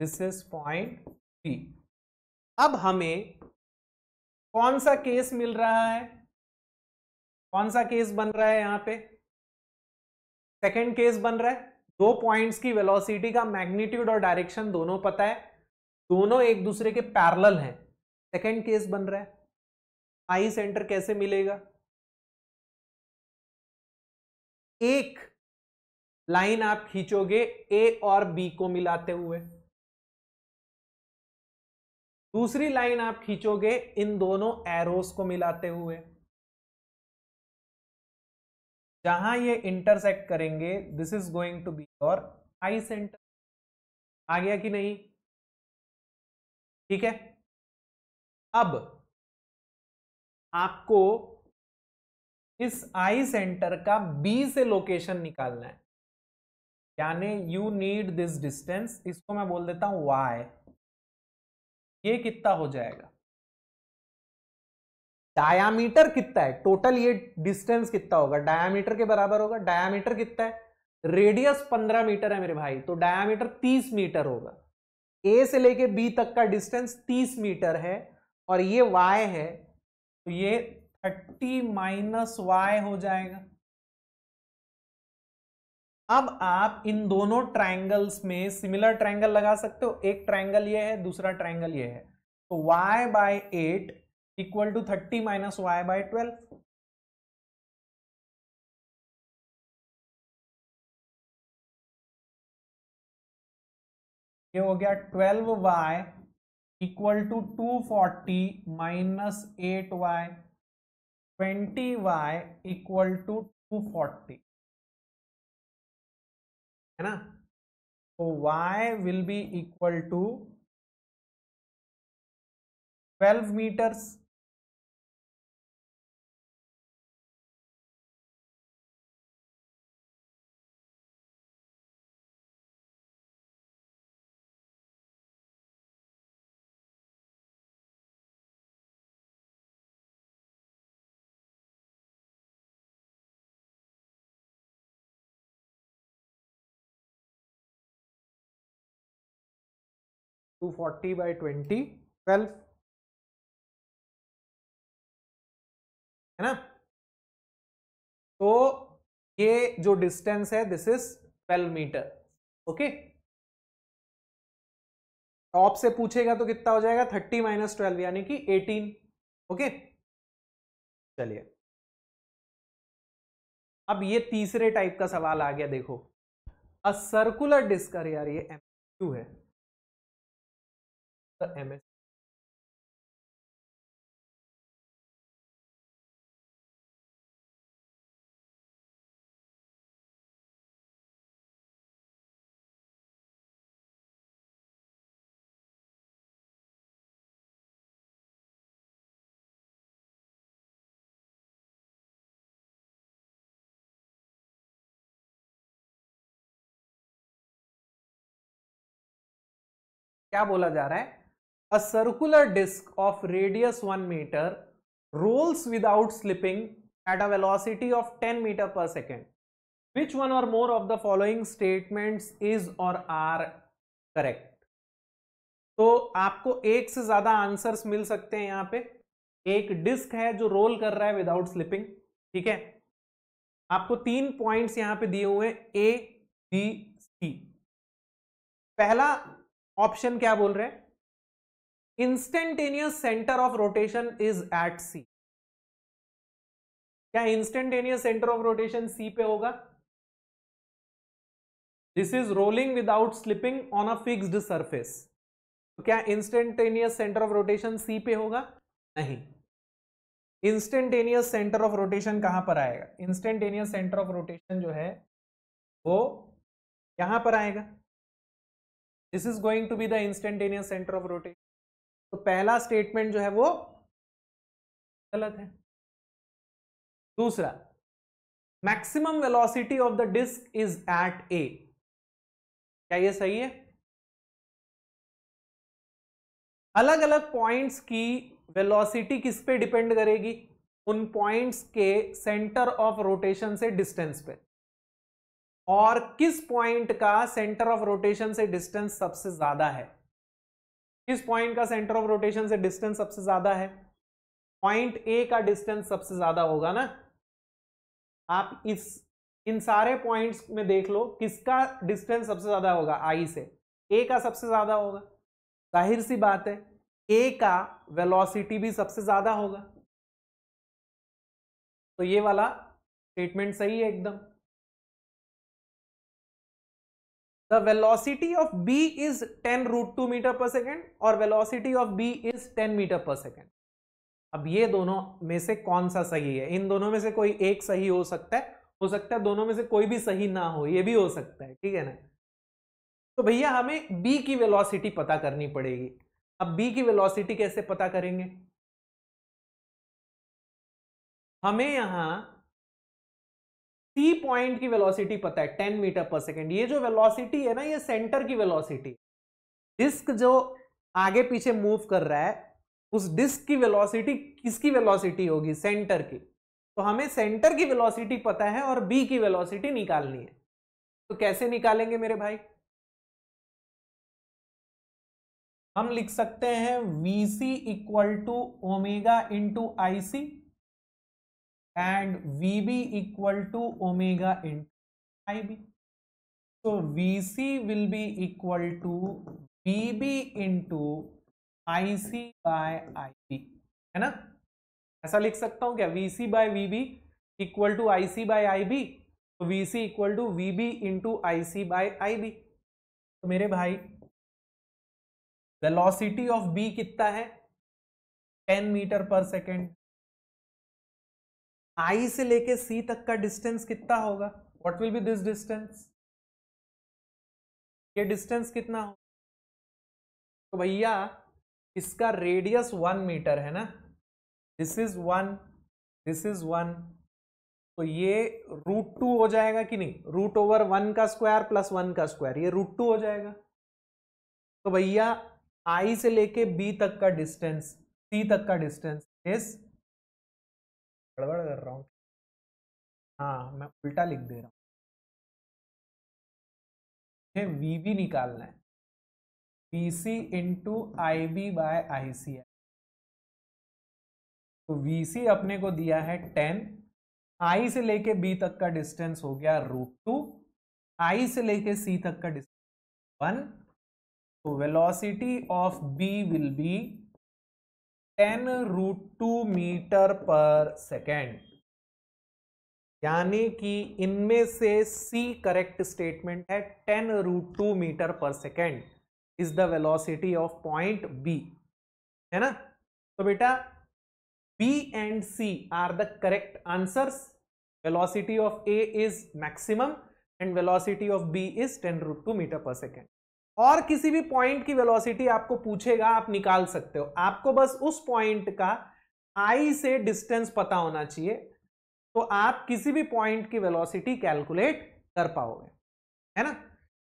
this is point B अब हमें कौन सा केस मिल रहा है कौन सा केस बन रहा है यहां पे सेकेंड केस बन रहा है दो पॉइंट्स की वेलोसिटी का मैग्नीट्यूड और डायरेक्शन दोनों पता है दोनों एक दूसरे के पैरल हैं सेकेंड केस बन रहा है आई सेंटर कैसे मिलेगा एक लाइन आप खींचोगे ए और बी को मिलाते हुए दूसरी लाइन आप खींचोगे इन दोनों एरोस को मिलाते हुए जहां ये इंटरसेक्ट करेंगे this is going to be your I centre आ गया कि नहीं ठीक है अब आपको इस आई सेंटर का बी से लोकेशन निकालना है यानी यू नीड दिस डिस्टेंस इसको मैं बोल देता हूं वाई ये कितना हो जाएगा डायामीटर कितना है टोटल ये डिस्टेंस कितना होगा डायामीटर के बराबर होगा डायामीटर कितना है रेडियस 15 मीटर है मेरे भाई तो डायामीटर 30 मीटर होगा ए से लेके बी तक का डिस्टेंस 30 मीटर है और ये वाई है तो ये 30 माइनस वाई हो जाएगा अब आप इन दोनों ट्राइंगल्स में सिमिलर ट्राइंगल लगा सकते हो एक ट्राइंगल ये है दूसरा ट्राइंगल ये है तो y by eight equal to thirty minus y by twelve ये हो गया twelve y equal to two forty minus eight y twenty y equal to two forty है ना तो y will be equal to twelve metres 240 by 20 12 है ना तो ये जो डिस्टेंस है this is 12 metre okay top से पूछेगा तो कितना हो जाएगा 30 माइनस ट्वेल्व यानी कि 18 ओके चलिए अब ये तीसरे टाइप का सवाल आ गया देखो अ सर्कुलर डिस्क यार ये एम है the क्या बोला जा रहा है a circular disc of radius 1 meter rolls without slipping at a velocity of 10 meter per second which one or more of the following statements is or are correct तो आपको एक से ज्यादा आंसर्स मिल सकते हैं यहां पे एक डिस्क है जो रोल कर रहा है विदाउट स्लिपिंग ठीक है आपको तीन पॉइंट्स यहां पे दिए हुए हैं ए बी सी पहला ऑप्शन क्या बोल रहे हैं instantaneous centre of rotation is at C क्या instantaneous centre of rotation C पे होगा this is rolling without slipping on a fixed surface तो क्या instantaneous centre of rotation C पे होगा नहीं इंस्टेंटेनियस सेंटर ऑफ रोटेशन कहां पर आएगा इंस्टेंटेनियस सेंटर ऑफ रोटेशन जो है वो यहां पर आएगा this is going to be the instantaneous centre of rotation तो पहला स्टेटमेंट जो है वो गलत है दूसरा maximum velocity of the disc is at A क्या ये सही है अलग अलग पॉइंट्स की वेलोसिटी किस पे डिपेंड करेगी उन पॉइंट्स के सेंटर ऑफ रोटेशन से डिस्टेंस पे और किस पॉइंट का सेंटर ऑफ रोटेशन से डिस्टेंस सबसे ज्यादा है किस पॉइंट का सेंटर ऑफ रोटेशन से डिस्टेंस सबसे ज्यादा है पॉइंट ए का डिस्टेंस सबसे ज्यादा होगा ना आप इस इन सारे पॉइंट्स में देख लो किसका डिस्टेंस सबसे ज्यादा होगा आई से ए का सबसे ज्यादा होगा जाहिर सी बात है ए का वेलोसिटी भी सबसे ज्यादा होगा तो ये वाला स्टेटमेंट सही है एकदम the velocity of b is 10 root 2 metre per second और velocity of b is 10 metre per second अब ये दोनों में से कौन सा सही है इन दोनों में से कोई एक सही हो सकता है हो सकता है दोनों में से कोई भी सही ना हो ये भी हो सकता है ठीक है ना तो भैया हमें b की वेलोसिटी पता करनी पड़ेगी अब b की वेलोसिटी कैसे पता करेंगे हमें यहां टी पॉइंट की वेलोसिटी पता है टेन मीटर पर सेकेंड ये जो वेलोसिटी है ना ये सेंटर की वेलोसिटी डिस्क जो आगे पीछे मूव कर रहा है उस डिस्क की वेलोसिटी किसकी वेलोसिटी होगी सेंटर की तो हमें सेंटर की वेलोसिटी पता है और बी की वेलोसिटी निकालनी है तो कैसे निकालेंगे मेरे भाई हम लिख सकते हैं V C equal to omega into I C and vb equal to omega into ib so vc will be equal to vb into ic by ib है ना ऐसा लिख सकता हूं क्या vc by vb equal to ic by ib तो vc equal to vb into I by ib तो मेरे भाई वेलोसिटी ऑफ b कितना है 10 मीटर पर सेकेंड आई से लेके सी तक का डिस्टेंस कितना होगा what will be this distance ये डिस्टेंस कितना हो तो भैया इसका रेडियस वन मीटर है ना this is one this is one तो ये रूट टू हो जाएगा कि नहीं रूट ओवर वन का स्क्वायर प्लस वन का स्क्वायर ये रूट टू हो जाएगा तो भैया आई से लेके बी तक का डिस्टेंस सी तक का डिस्टेंस इज गड़बड़ कर रहा हूँ हाँ मैं उल्टा लिख दे रहा हूँ मुझे वी बी निकालना है B C into I B by I C I तो वी सी अपने को दिया है टेन आई से लेके बी तक का डिस्टेंस हो गया रूट टू आई से लेके सी तक का डिस्टेंस वन तो velocity of B will be ten root two metre per second यानी कि इनमें से सी करेक्ट स्टेटमेंट है ten root two metre per second is the velocity of point B है ना तो बेटा B and C are the correct answers velocity of A is maximum and velocity of B is ten root two metre per second और किसी भी point की velocity आपको पूछेगा आप निकाल सकते हो आपको बस उस पॉइंट का आई से डिस्टेंस पता होना चाहिए तो आप किसी भी पॉइंट की वेलोसिटी कैलकुलेट कर पाओगे है ना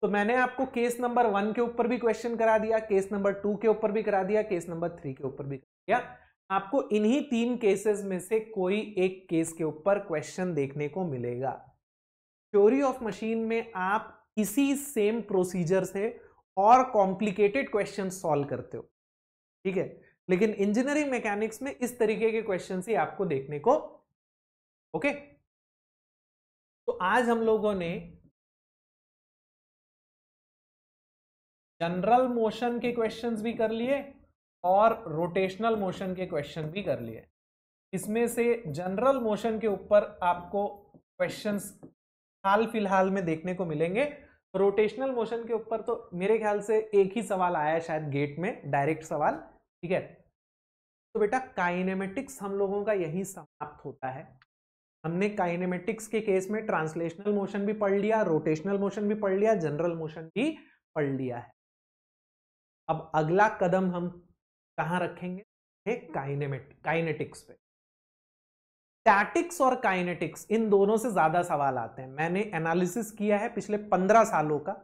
तो मैंने आपको केस नंबर वन के ऊपर भी क्वेश्चन करा दिया केस नंबर टू के ऊपर भी करा दिया केस नंबर थ्री के ऊपर भी करा दिया आपको इन्हीं तीन केसेस में से कोई एक केस के ऊपर क्वेश्चन देखने को मिलेगा थ्योरी ऑफ मशीन में आप इसी सेम प्रोसीजर से और कॉम्प्लिकेटेड क्वेश्चन सॉल्व करते हो ठीक है लेकिन इंजीनियरिंग मैकेनिक्स में इस तरीके के क्वेश्चन ही आपको देखने को ओके तो आज हम लोगों ने जनरल मोशन के क्वेश्चंस भी कर लिए और रोटेशनल मोशन के क्वेश्चन भी कर लिए इसमें से जनरल मोशन के ऊपर आपको क्वेश्चंस हाल फिलहाल में देखने को मिलेंगे रोटेशनल मोशन के ऊपर तो मेरे ख्याल से एक ही सवाल आया शायद गेट में डायरेक्ट सवाल ठीक है तो बेटा काइनेमेटिक्स हम लोगों का यही समाप्त होता है हमने काइनेमेटिक्स के केस में ट्रांसलेशनल मोशन भी पढ़ लिया रोटेशनल मोशन भी पढ़ लिया जनरल मोशन भी पढ़ लिया है अब अगला कदम हम कहाँ रखेंगे काइनेमेटिक काइनेटिक्स पे स्टैटिक्स और काइनेटिक्स इन दोनों से ज़्यादा सवाल आते हैं मैंने एनालिसिस किया है पिछले पंद्रह सालों का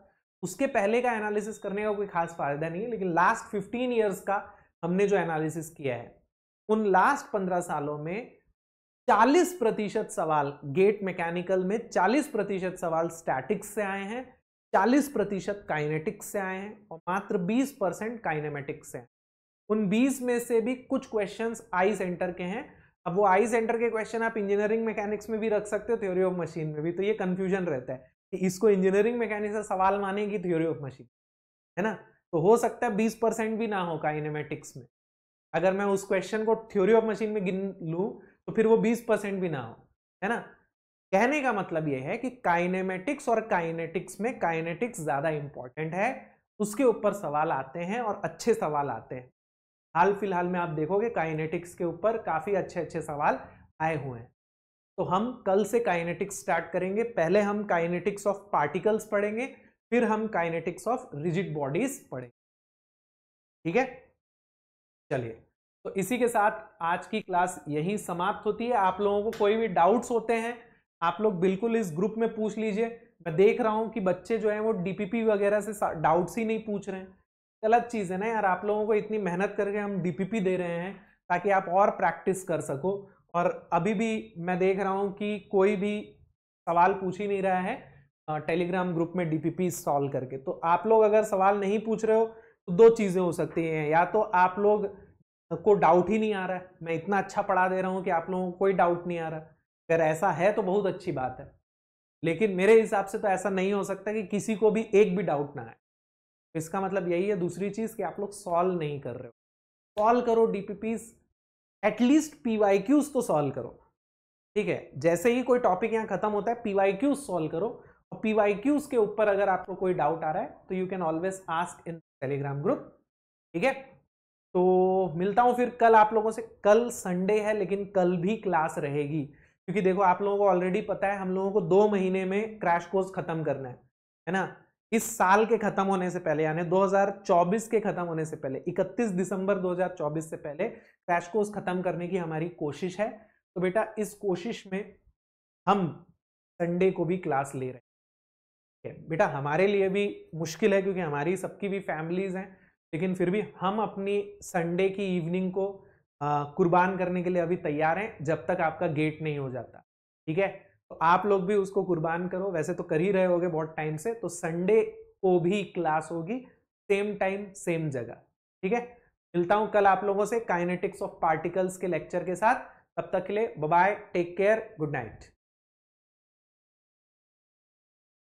उसके पहले का एनालिसिस करने का कोई खास फायदा नहीं है लेकिन लास्ट फिफ्टीन ईयर्स का हमने जो एनालिसिस किया है उन लास्ट पंद्रह सालों में चालीस प्रतिशत सवाल गेट मैकेनिकल में चालीस प्रतिशत सवाल स्टैटिक्स से आए हैं चालीस प्रतिशत काइनेटिक्स से आए हैं और मात्र बीस परसेंट काइनेमेटिक्स से उन बीस में से भी कुछ क्वेश्चंस आई सेंटर के हैं अब वो आई सेंटर के क्वेश्चन आप इंजीनियरिंग मैकेनिक्स में भी रख सकते हो थ्योरी ऑफ मशीन में भी तो ये कंफ्यूजन रहता है कि इसको इंजीनियरिंग मैकेनिक्स से सवाल मानेगी थ्योरी ऑफ मशीन है ना तो हो सकता है बीस परसेंट भी ना हो काइनेमेटिक्स में अगर मैं उस क्वेश्चन को थ्योरी ऑफ मशीन में गिन लूँ तो फिर वो बीस परसेंट भी ना हो है ना कहने का मतलब ये है कि काइनेमेटिक्स और काइनेटिक्स में काइनेटिक्स ज़्यादा इंपॉर्टेंट है उसके ऊपर सवाल आते हैं और अच्छे सवाल आते हैं हाल फिलहाल में आप देखोगे काइनेटिक्स के ऊपर काफ़ी अच्छे अच्छे सवाल आए हुए हैं तो हम कल से काइनेटिक्स स्टार्ट करेंगे पहले हम काइनेटिक्स ऑफ पार्टिकल्स पढ़ेंगे फिर हम काइनेटिक्स ऑफ रिजिड बॉडीज पढ़ेंगे ठीक है चलिए तो इसी के साथ आज की क्लास यहीं समाप्त होती है आप लोगों को कोई भी डाउट्स होते हैं आप लोग बिल्कुल इस ग्रुप में पूछ लीजिए मैं देख रहा हूं कि बच्चे जो हैं वो डीपीपी वगैरह से डाउट्स ही नहीं पूछ रहे हैं गलत चीज़ है ना यार आप लोगों को इतनी मेहनत करके हम डीपीपी दे रहे हैं ताकि आप और प्रैक्टिस कर सको और अभी भी मैं देख रहा हूँ कि कोई भी सवाल पूछ ही नहीं रहा है टेलीग्राम ग्रुप में डीपीपी सॉल्व करके तो आप लोग अगर सवाल नहीं पूछ रहे हो तो दो चीज़ें हो सकती हैं या तो आप लोग को डाउट ही नहीं आ रहा है मैं इतना अच्छा पढ़ा दे रहा हूँ कि आप लोगों को कोई डाउट नहीं आ रहा अगर ऐसा है तो बहुत अच्छी बात है लेकिन मेरे हिसाब से तो ऐसा नहीं हो सकता कि किसी को भी एक भी डाउट ना आए तो इसका मतलब यही है दूसरी चीज कि आप लोग सॉल्व नहीं कर रहे हो सॉल्व करो डीपीपीज एटलीस्ट पीवाईक्यूज तो सॉल्व करो ठीक है जैसे ही कोई टॉपिक यहाँ खत्म होता है पीवाईक्यूज सॉल्व करो और पीवाईक्यूज के ऊपर अगर आपको कोई डाउट आ रहा है तो you can always ask in Telegram group ठीक है तो मिलता हूँ फिर कल आप लोगों से कल संडे है लेकिन कल भी क्लास रहेगी क्योंकि देखो आप लोगों को ऑलरेडी पता है हम लोगों को दो महीने में क्रैश कोर्स खत्म करना है है ना इस साल के खत्म होने से पहले यानी 2024 के खत्म होने से पहले 31 दिसंबर 2024 से पहले क्रैश कोर्स खत्म करने की हमारी कोशिश है तो बेटा इस कोशिश में हम संडे को भी क्लास ले रहे हैं बेटा हमारे लिए भी मुश्किल है क्योंकि हमारी सबकी भी फैमिलीज हैं लेकिन फिर भी हम अपनी संडे की इवनिंग को कुर्बान करने के लिए अभी तैयार हैं जब तक आपका गेट नहीं हो जाता ठीक है तो आप लोग भी उसको कुर्बान करो वैसे तो कर ही रहे होगे बहुत टाइम से तो संडे को भी क्लास होगी सेम टाइम सेम जगह ठीक है मिलता हूं कल आप लोगों से काइनेटिक्स ऑफ पार्टिकल्स के लेक्चर के साथ तब तक के लिए bye take care good night